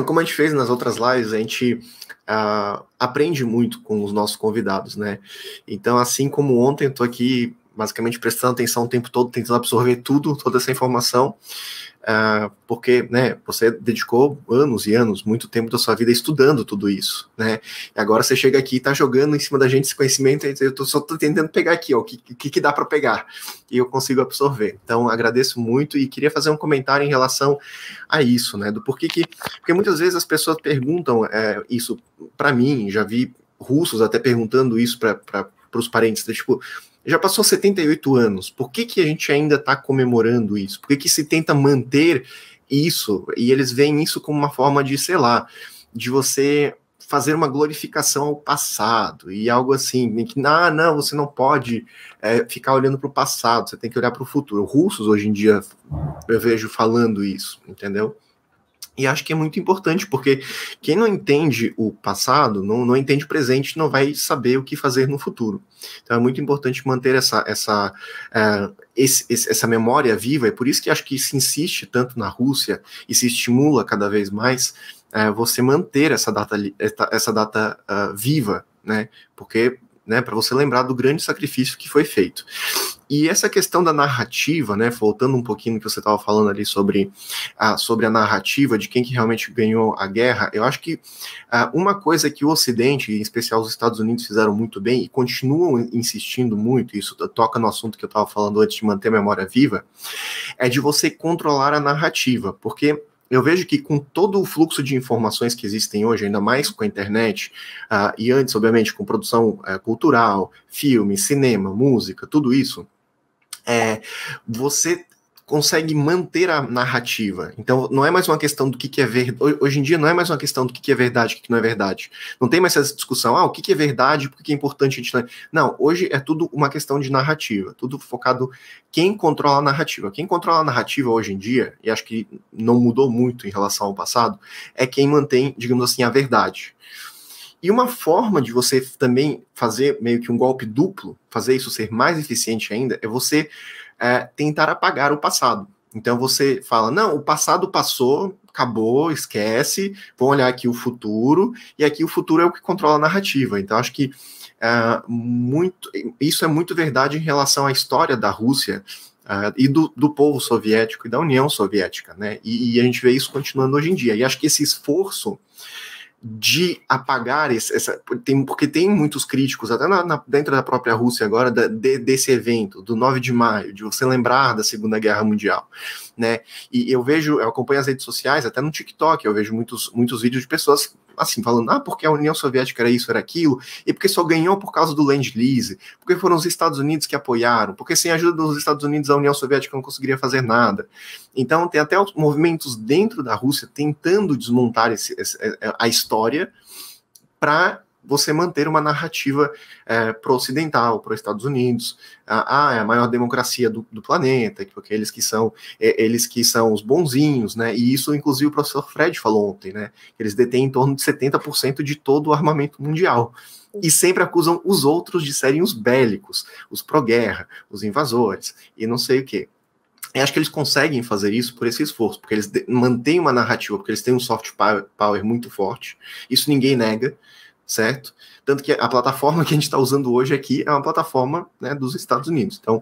[clears throat] Como a gente fez nas outras lives, a gente uh, aprende muito com os nossos convidados, né? Então, assim como ontem, eu tô aqui basicamente prestando atenção o tempo todo, tentando absorver tudo, toda essa informação. Ah, porque né, você dedicou anos e anos, muito tempo da sua vida estudando tudo isso, né? E agora você chega aqui e está jogando em cima da gente esse conhecimento, eu estou só tô tentando pegar aqui, ó, o que, que, que dá para pegar, e eu consigo absorver. Então, agradeço muito e queria fazer um comentário em relação a isso, né? Do porquê que. Porque muitas vezes as pessoas perguntam é, isso para mim, já vi russos até perguntando isso para os parentes, né, tipo já passou 78 anos. Por que, que a gente ainda está comemorando isso? Por que, que se tenta manter isso? E eles veem isso como uma forma de, sei lá, de você fazer uma glorificação ao passado e algo assim, que ah, não, você não pode é, ficar olhando para o passado, você tem que olhar para o futuro. Russos hoje em dia eu vejo falando isso, entendeu? E acho que é muito importante, porque quem não entende o passado, não, não entende o presente, não vai saber o que fazer no futuro. Então é muito importante manter essa, essa, uh, esse, esse, essa memória viva, é por isso que acho que se insiste tanto na Rússia e se estimula cada vez mais uh, você manter essa data, essa data uh, viva, né? Porque né, para você lembrar do grande sacrifício que foi feito. E essa questão da narrativa, né, voltando um pouquinho que você estava falando ali sobre a, sobre a narrativa de quem que realmente ganhou a guerra, eu acho que a, ah, uma coisa que o Ocidente, em especial os Estados Unidos, fizeram muito bem e continuam insistindo muito, isso toca no assunto que eu estava falando antes de manter a memória viva, é de você controlar a narrativa, porque eu vejo que com todo o fluxo de informações que existem hoje, ainda mais com a internet, uh, e antes, obviamente, com produção uh, cultural, filme, cinema, música, tudo isso, é, você consegue manter a narrativa. Então, não é mais uma questão do que, que é verdade. Hoje em dia, não é mais uma questão do que, que é verdade, o que, que, não é verdade. Não tem mais essa discussão, ah, o que, é verdade, por que é importante a gente. Não, não, hoje é tudo uma questão de narrativa, tudo focado quem controla a narrativa. Quem controla a narrativa hoje em dia, e acho que não mudou muito em relação ao passado, é quem mantém, digamos assim, a verdade. E uma forma de você também fazer meio que um golpe duplo, fazer isso ser mais eficiente ainda, é você é tentar apagar o passado. Então você fala, não, o passado passou, acabou, esquece, vamos olhar aqui o futuro, e aqui o futuro é o que controla a narrativa. Então acho que é, muito, isso é muito verdade em relação à história da Rússia é, e do, do, povo soviético e da União Soviética, né? E, e, a gente vê isso continuando hoje em dia. E acho que esse esforço de apagar esse, essa. Tem, porque tem muitos críticos, até na, na, dentro da própria Rússia agora, da, de, desse evento, do 9 de maio, de você lembrar da Segunda Guerra Mundial né? E eu vejo, eu acompanho as redes sociais, até no TikTok, eu vejo muitos, muitos vídeos de pessoas assim, falando, ah, porque a União Soviética era isso, era aquilo, e porque só ganhou por causa do Land-Lease, porque foram os Estados Unidos que apoiaram, porque sem a ajuda dos Estados Unidos a União Soviética não conseguiria fazer nada. Então, tem até movimentos dentro da Rússia tentando desmontar esse, esse, é, é, a história para você manter uma narrativa é, pro-ocidental, pro-Estados Unidos, ah, é a maior democracia do, do planeta, porque eles que são é, eles que são os bonzinhos, né? E isso, inclusive, o professor Fred falou ontem, né? Eles detêm em torno de 70% de todo o armamento mundial. E sempre acusam os outros de serem os bélicos, os pró-guerra, os invasores, e não sei o quê. Eu acho que eles conseguem fazer isso por esse esforço, porque eles mantêm uma narrativa, porque eles têm um soft power muito forte. Isso ninguém nega certo? Tanto que a plataforma que a gente está usando hoje aqui é uma plataforma né, dos Estados Unidos. Então,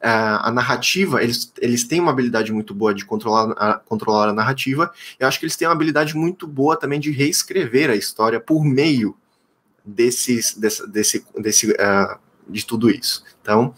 a, a narrativa, eles, eles têm uma habilidade muito boa de controlar a, controlar a narrativa, eu acho que eles têm uma habilidade muito boa também de reescrever a história por meio desses, desse, desse, desse uh, ah, de tudo isso. Então,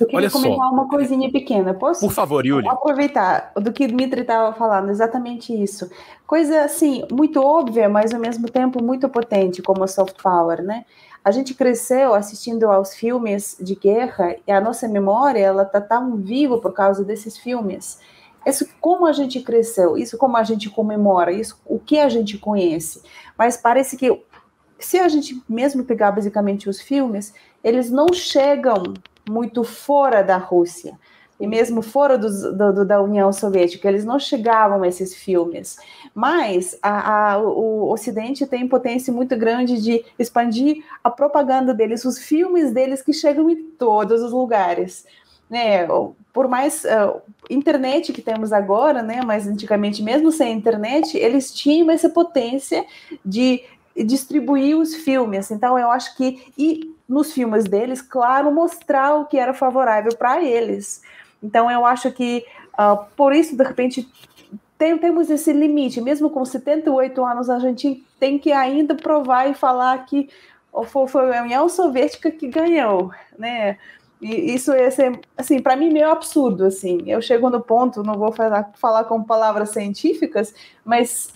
eu queria Olha comentar só. uma coisinha pequena. Posso? Por favor, Yuli. Aproveitar do que o Dmitry estava falando, exatamente isso. Coisa, assim, muito óbvia, mas ao mesmo tempo muito potente, como a soft power, né? A gente cresceu assistindo aos filmes de guerra e a nossa memória, ela tá tão viva por causa desses filmes. Isso como a gente cresceu, isso como a gente comemora, isso o que a gente conhece. Mas parece que se a gente mesmo pegar basicamente os filmes, eles não chegam muito fora da Rússia e mesmo fora do, do, da União Soviética, eles não chegavam a esses filmes. Mas a, a, o Ocidente tem potência muito grande de expandir a propaganda deles, os filmes deles que chegam em todos os lugares. Né, por mais uh, internet que temos agora, né, mas antigamente, mesmo sem internet, eles tinham essa potência de distribuir os filmes. Então, eu acho que e, nos filmes deles, claro, mostrar o que era favorável para eles. Então, eu acho que uh, por isso, de repente, tem, temos esse limite. Mesmo com 78 anos, a gente tem que ainda provar e falar que foi a União Soviética que ganhou, né? E isso é assim, para mim meio absurdo assim. Eu chego no ponto, não vou falar, falar com palavras científicas, mas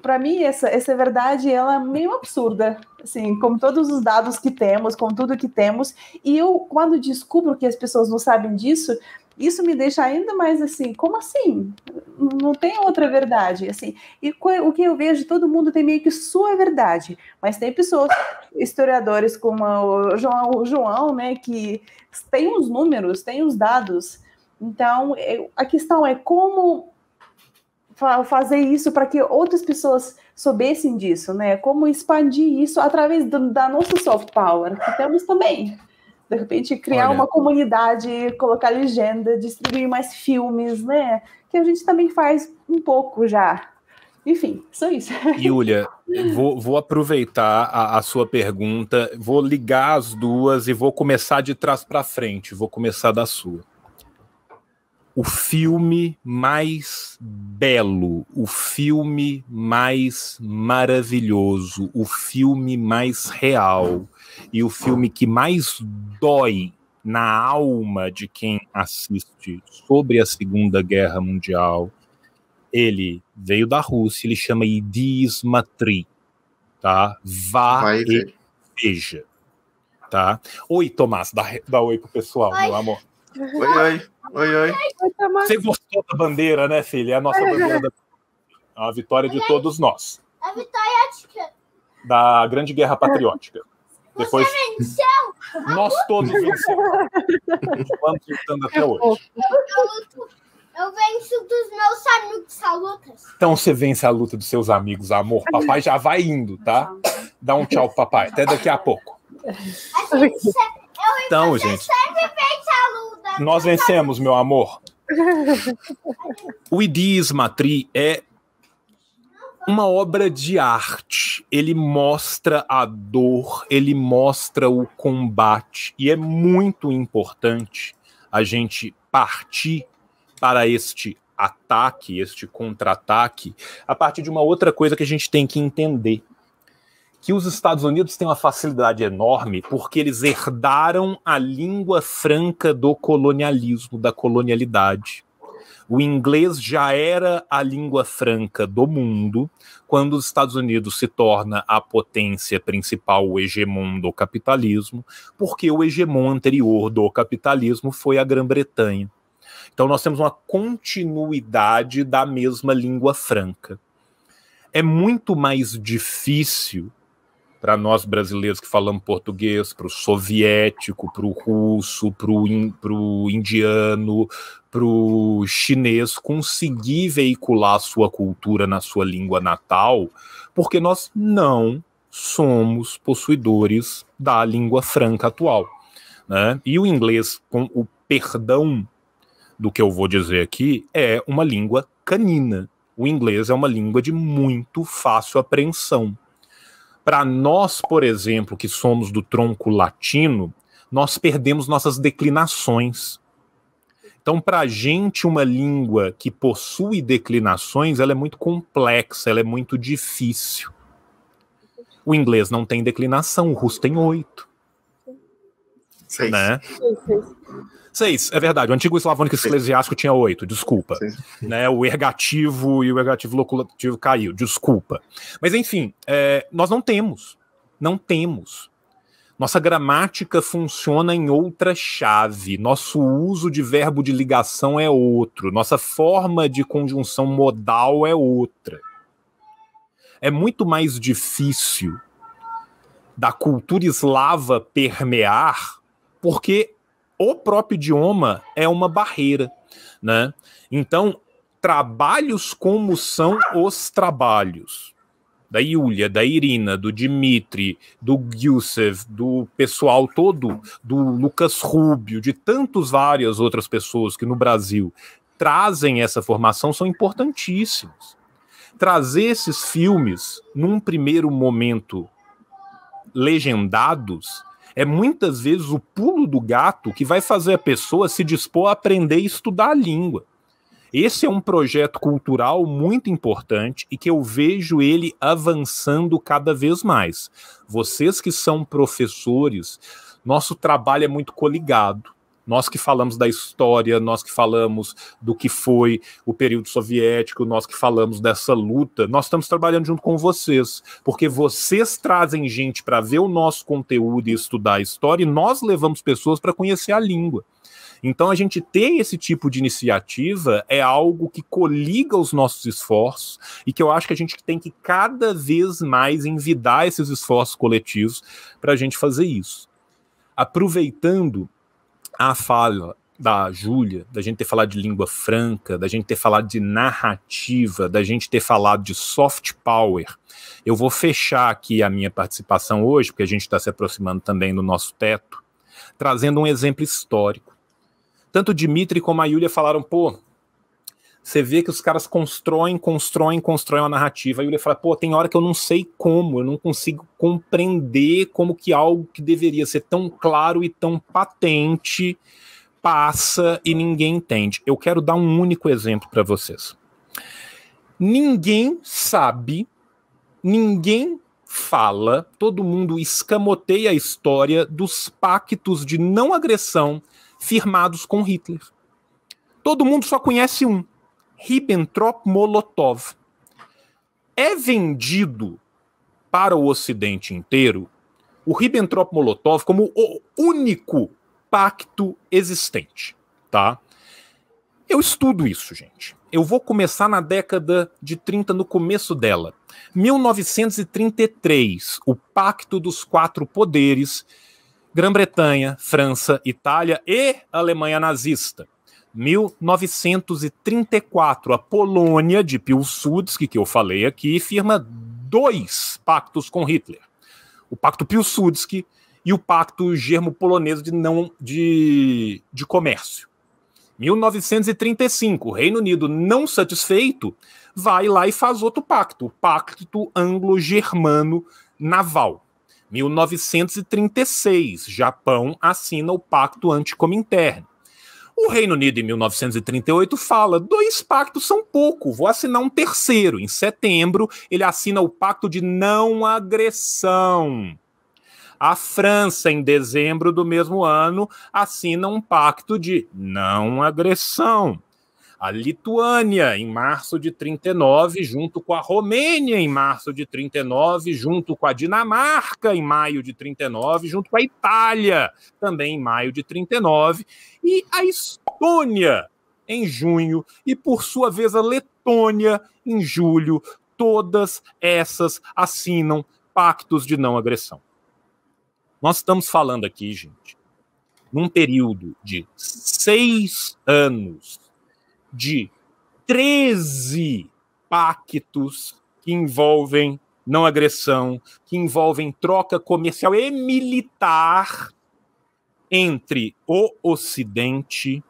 para mim essa, essa verdade ela é meio absurda, assim, como todos os dados que temos, com tudo que temos, e eu quando descubro que as pessoas não sabem disso, isso me deixa ainda mais assim, como assim? Não tem outra verdade, assim. E o que eu vejo, todo mundo tem meio que sua verdade, mas tem pessoas, historiadores como o João, o João né, que tem os números, tem os dados. Então, a questão é como fazer isso para que outras pessoas soubessem disso, né? Como expandir isso através do, da nossa soft power que temos também. De repente criar Olha. uma comunidade, colocar legenda, distribuir mais filmes, né? Que a gente também faz um pouco já. Enfim, só isso. [laughs] Yulia, vou, vou aproveitar a, a sua pergunta, vou ligar as duas e vou começar de trás para frente. Vou começar da sua o filme mais belo, o filme mais maravilhoso, o filme mais real e o filme que mais dói na alma de quem assiste sobre a Segunda Guerra Mundial. Ele veio da Rússia, ele chama Idis Matri, tá? Vá Vai e veja, tá? Oi, Tomás, dá, dá oi pro pessoal, oi. meu amor. Oi, oi. Oi, oi. Você gostou da bandeira, né, filha? É a nossa bandeira. Da... É [laughs] vitória de todos nós. A vitória é da Grande Guerra Patriótica. Você Depois, venceu! Nós todos vencemos. Estamos lutando até hoje. Eu, venço dos meus amigos a luta. Então você vence a luta dos seus amigos, amor. Papai já vai indo, tá? Dá um tchau, papai. Até daqui a pouco. A gente então, gente. Nós vencemos, meu amor. [laughs] o Idis Matri é uma obra de arte. Ele mostra a dor, ele mostra o combate e é muito importante a gente partir para este ataque, este contra-ataque, a partir de uma outra coisa que a gente tem que entender que os Estados Unidos têm uma facilidade enorme porque eles herdaram a língua franca do colonialismo, da colonialidade. O inglês já era a língua franca do mundo quando os Estados Unidos se torna a potência principal, o hegemon do capitalismo, porque o hegemon anterior do capitalismo foi a Grã-Bretanha. Então nós temos uma continuidade da mesma língua franca. É muito mais difícil para nós brasileiros que falamos português, para o soviético, para o russo, para o in, indiano, para o chinês conseguir veicular sua cultura na sua língua natal, porque nós não somos possuidores da língua franca atual. Né? E o inglês, com o perdão do que eu vou dizer aqui, é uma língua canina. O inglês é uma língua de muito fácil apreensão. Para nós, por exemplo, que somos do tronco latino, nós perdemos nossas declinações. Então, para a gente, uma língua que possui declinações, ela é muito complexa, ela é muito difícil. O inglês não tem declinação, o russo tem oito. Seis. Né? Seis, seis. Seis, é verdade. O antigo eslavônico eclesiástico tinha oito, desculpa. Né, o ergativo e o ergativo loculativo caiu, desculpa. Mas enfim, é, nós não temos. Não temos. Nossa gramática funciona em outra chave. Nosso uso de verbo de ligação é outro. Nossa forma de conjunção modal é outra. É muito mais difícil da cultura eslava permear, porque o próprio idioma é uma barreira, né? Então, trabalhos como são os trabalhos da Yulia, da Irina, do Dimitri, do Gilsev, do pessoal todo, do Lucas Rubio, de tantas várias outras pessoas que no Brasil trazem essa formação são importantíssimos. Trazer esses filmes num primeiro momento legendados é muitas vezes o pulo do gato que vai fazer a pessoa se dispor a aprender e estudar a língua. Esse é um projeto cultural muito importante e que eu vejo ele avançando cada vez mais. Vocês que são professores, nosso trabalho é muito coligado. Nós que falamos da história, nós que falamos do que foi o período soviético, nós que falamos dessa luta, nós estamos trabalhando junto com vocês, porque vocês trazem gente para ver o nosso conteúdo e estudar a história, e nós levamos pessoas para conhecer a língua. Então, a gente ter esse tipo de iniciativa é algo que coliga os nossos esforços e que eu acho que a gente tem que cada vez mais envidar esses esforços coletivos para a gente fazer isso. Aproveitando a fala da Júlia, da gente ter falado de língua franca, da gente ter falado de narrativa, da gente ter falado de soft power. Eu vou fechar aqui a minha participação hoje, porque a gente está se aproximando também do nosso teto, trazendo um exemplo histórico. Tanto o Dimitri como a Júlia falaram, pô, você vê que os caras constroem, constroem, constroem uma narrativa. E ele fala, pô, tem hora que eu não sei como, eu não consigo compreender como que algo que deveria ser tão claro e tão patente passa e ninguém entende. Eu quero dar um único exemplo para vocês. Ninguém sabe, ninguém fala, todo mundo escamoteia a história dos pactos de não agressão firmados com Hitler. Todo mundo só conhece um. Ribbentrop-Molotov é vendido para o Ocidente inteiro o Ribbentrop-Molotov como o único pacto existente, tá? Eu estudo isso, gente. Eu vou começar na década de 30, no começo dela. 1933, o Pacto dos Quatro Poderes, Grã-Bretanha, França, Itália e Alemanha nazista. 1934, a Polônia de Piłsudski, que eu falei aqui, firma dois pactos com Hitler. O Pacto Piłsudski e o Pacto Germo-Polonês de, não, de, de Comércio. 1935, o Reino Unido, não satisfeito, vai lá e faz outro pacto, o Pacto Anglo-Germano Naval. 1936, Japão assina o Pacto Anticominterno. O Reino Unido, em 1938, fala: dois pactos são pouco, vou assinar um terceiro. Em setembro, ele assina o Pacto de Não Agressão. A França, em dezembro do mesmo ano, assina um pacto de não agressão a Lituânia em março de 39, junto com a Romênia em março de 39, junto com a Dinamarca em maio de 39, junto com a Itália também em maio de 39 e a Estônia em junho e por sua vez a Letônia em julho. Todas essas assinam pactos de não agressão. Nós estamos falando aqui, gente, num período de seis anos de 13 pactos que envolvem não agressão, que envolvem troca comercial e militar entre o Ocidente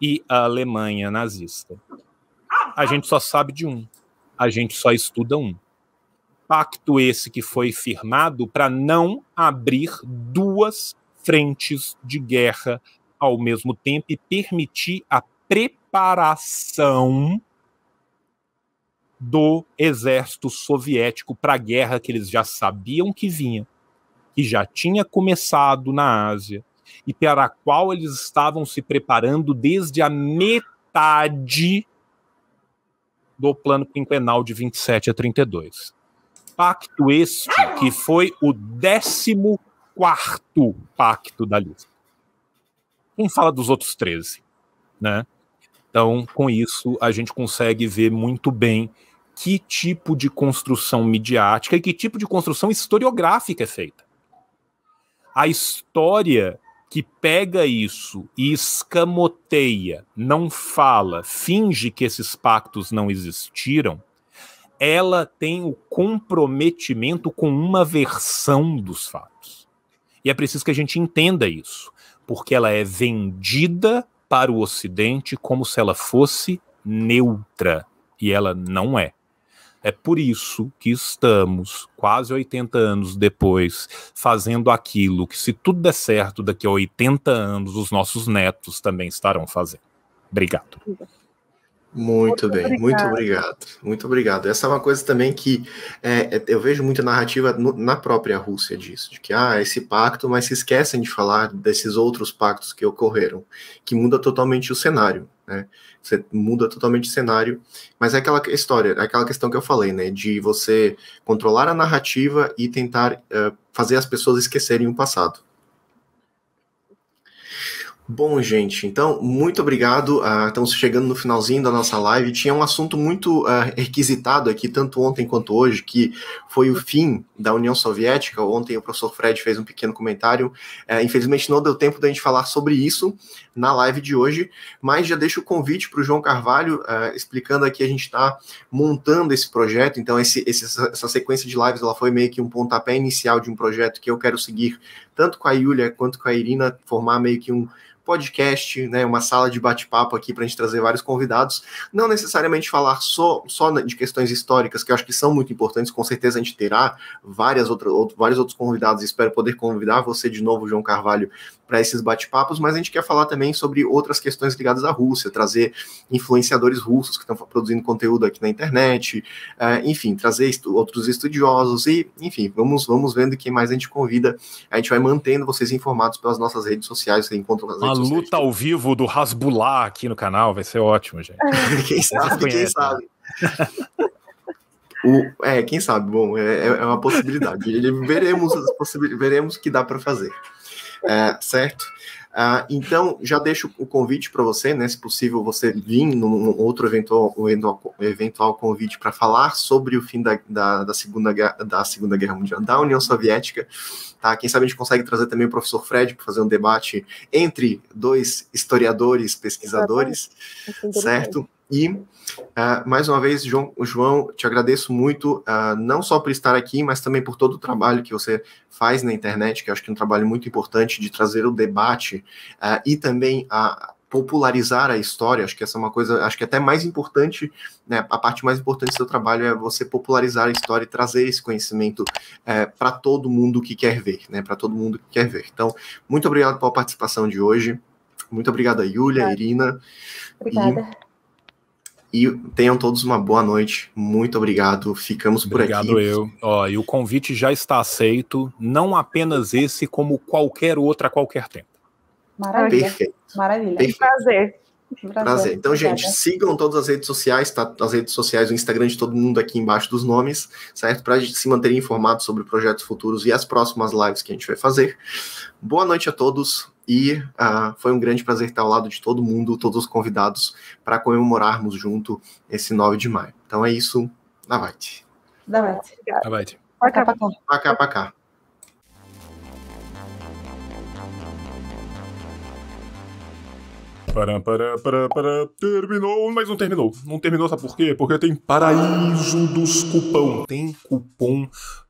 e a Alemanha nazista. A gente só sabe de um, a gente só estuda um. Pacto esse que foi firmado para não abrir duas frentes de guerra ao mesmo tempo e permitir a preparação do exército soviético para a guerra que eles já sabiam que vinha, que já tinha começado na Ásia e para a qual eles estavam se preparando desde a metade do plano quinquenal de 27 a 32. Pacto este que foi o 14 quarto pacto da lista. Quem fala dos outros 13, né? Então, com isso, a gente consegue ver muito bem que tipo de construção midiática e que tipo de construção historiográfica é feita. A história que pega isso e escamoteia, não fala, finge que esses pactos não existiram, ela tem o comprometimento com uma versão dos fatos. E é preciso que a gente entenda isso, porque ela é vendida para o Ocidente como se ela fosse neutra, e ela não é. É por isso que estamos, quase 80 anos depois, fazendo aquilo que, se tudo der certo, daqui a 80 anos os nossos netos também estarão fazendo. Obrigado. Muito, bem, obrigado. muito obrigado, muito obrigado. Essa é uma coisa também que é, é eu vejo muita narrativa no, na própria Rússia disso, de que ah, esse pacto, mas se esquecem de falar desses outros pactos que ocorreram, que muda totalmente o cenário, né? Você muda totalmente o cenário, mas é aquela história, é aquela questão que eu falei, né? De você controlar a narrativa e tentar uh, fazer as pessoas esquecerem o passado. Bom, gente, então, muito obrigado. Uh, estamos chegando no finalzinho da nossa live. Tinha um assunto muito uh, requisitado aqui, tanto ontem quanto hoje, que foi o fim da União Soviética. Ontem o professor Fred fez um pequeno comentário. Uh, infelizmente, não deu tempo da gente falar sobre isso na live de hoje, mas já deixo o convite para o João Carvalho, ah, explicando aqui: a gente está montando esse projeto. Então, esse, esse, essa sequência de lives ela foi meio que um pontapé inicial de um projeto que eu quero seguir, tanto com a Yulia quanto com a Irina, formar meio que um podcast, né, uma sala de bate-papo aqui para a gente trazer vários convidados, não necessariamente falar só, só de questões históricas, que eu acho que são muito importantes, com certeza a gente terá várias outras, outro, vários outros convidados, espero poder convidar você de novo, João Carvalho, para esses bate-papos, mas a gente quer falar também sobre outras questões ligadas à Rússia, trazer influenciadores russos que estão produzindo conteúdo aqui na internet, uh, enfim, trazer estu outros estudiosos e, enfim, vamos, vamos vendo quem mais a gente convida. A gente vai mantendo vocês informados pelas nossas redes sociais, você encontra nas redes luta ao vivo do Rasbular aqui no canal, vai ser ótimo, gente. [laughs] quem sabe, quem sabe. o, é, quem sabe, bom, é, é, é uma possibilidade. veremos, as possibilidades, veremos o que dá para fazer. É, certo? Ah, então, já deixo o convite para você, né? Se possível, você vir num outro eventual, eventual convite para falar sobre o fim da, da, da, segunda, da Segunda Guerra Mundial da União Soviética. Tá? Quem sabe a gente consegue trazer também o professor Fred para fazer um debate entre dois historiadores, pesquisadores, certo? E Uh, mais uma vez, João, João, te agradeço muito, uh, não só por estar aqui, mas também por todo o trabalho que você faz na internet, que eu acho que é um trabalho muito importante de trazer o debate uh, e também a popularizar a história. Acho que essa é uma coisa, acho que é até mais importante, né, a parte mais importante do seu trabalho é você popularizar a história e trazer esse conhecimento eh, para todo mundo que quer ver, né, para todo mundo que quer ver. Então, muito obrigado pela participação de hoje. Muito obrigado a Yulia, a Irina. Obrigada. E... E tenham todos uma boa noite. Muito obrigado. Ficamos obrigado por aqui. Obrigado eu. Ó, e o convite já está aceito, não apenas esse, como qualquer outro a qualquer tempo. Maravilha. Perfeito. Maravilha. Perfeito. Prazer. Prazer. Prazer. Então, Obrigada. gente, sigam todas as redes sociais, tá? As redes sociais, o Instagram de todo mundo aqui embaixo dos nomes, certo? Para se manter informado sobre projetos futuros e as próximas lives que a gente vai fazer. Boa noite a todos, e uh, foi um grande prazer estar ao lado de todo mundo, todos os convidados, para comemorarmos junto esse 9 de maio. Então é isso. Navate. Navate. Navate. Pacá, cá, Pacá, cá. Pará, pará, pará, pará. Terminou, mas não terminou. Não terminou, sabe por quê? Porque tem paraíso dos cupom. Tem cupom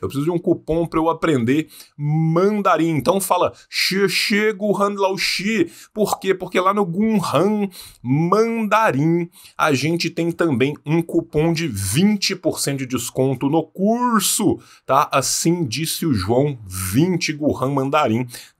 Eu preciso de um cupom para eu aprender mandarim. Então fala chego Lao Laoshi. Por quê? Porque lá no Gunhan Mandarim a gente tem também um cupom de 20% de desconto no curso, tá? Assim disse o João, 20 Gunhan Mandarim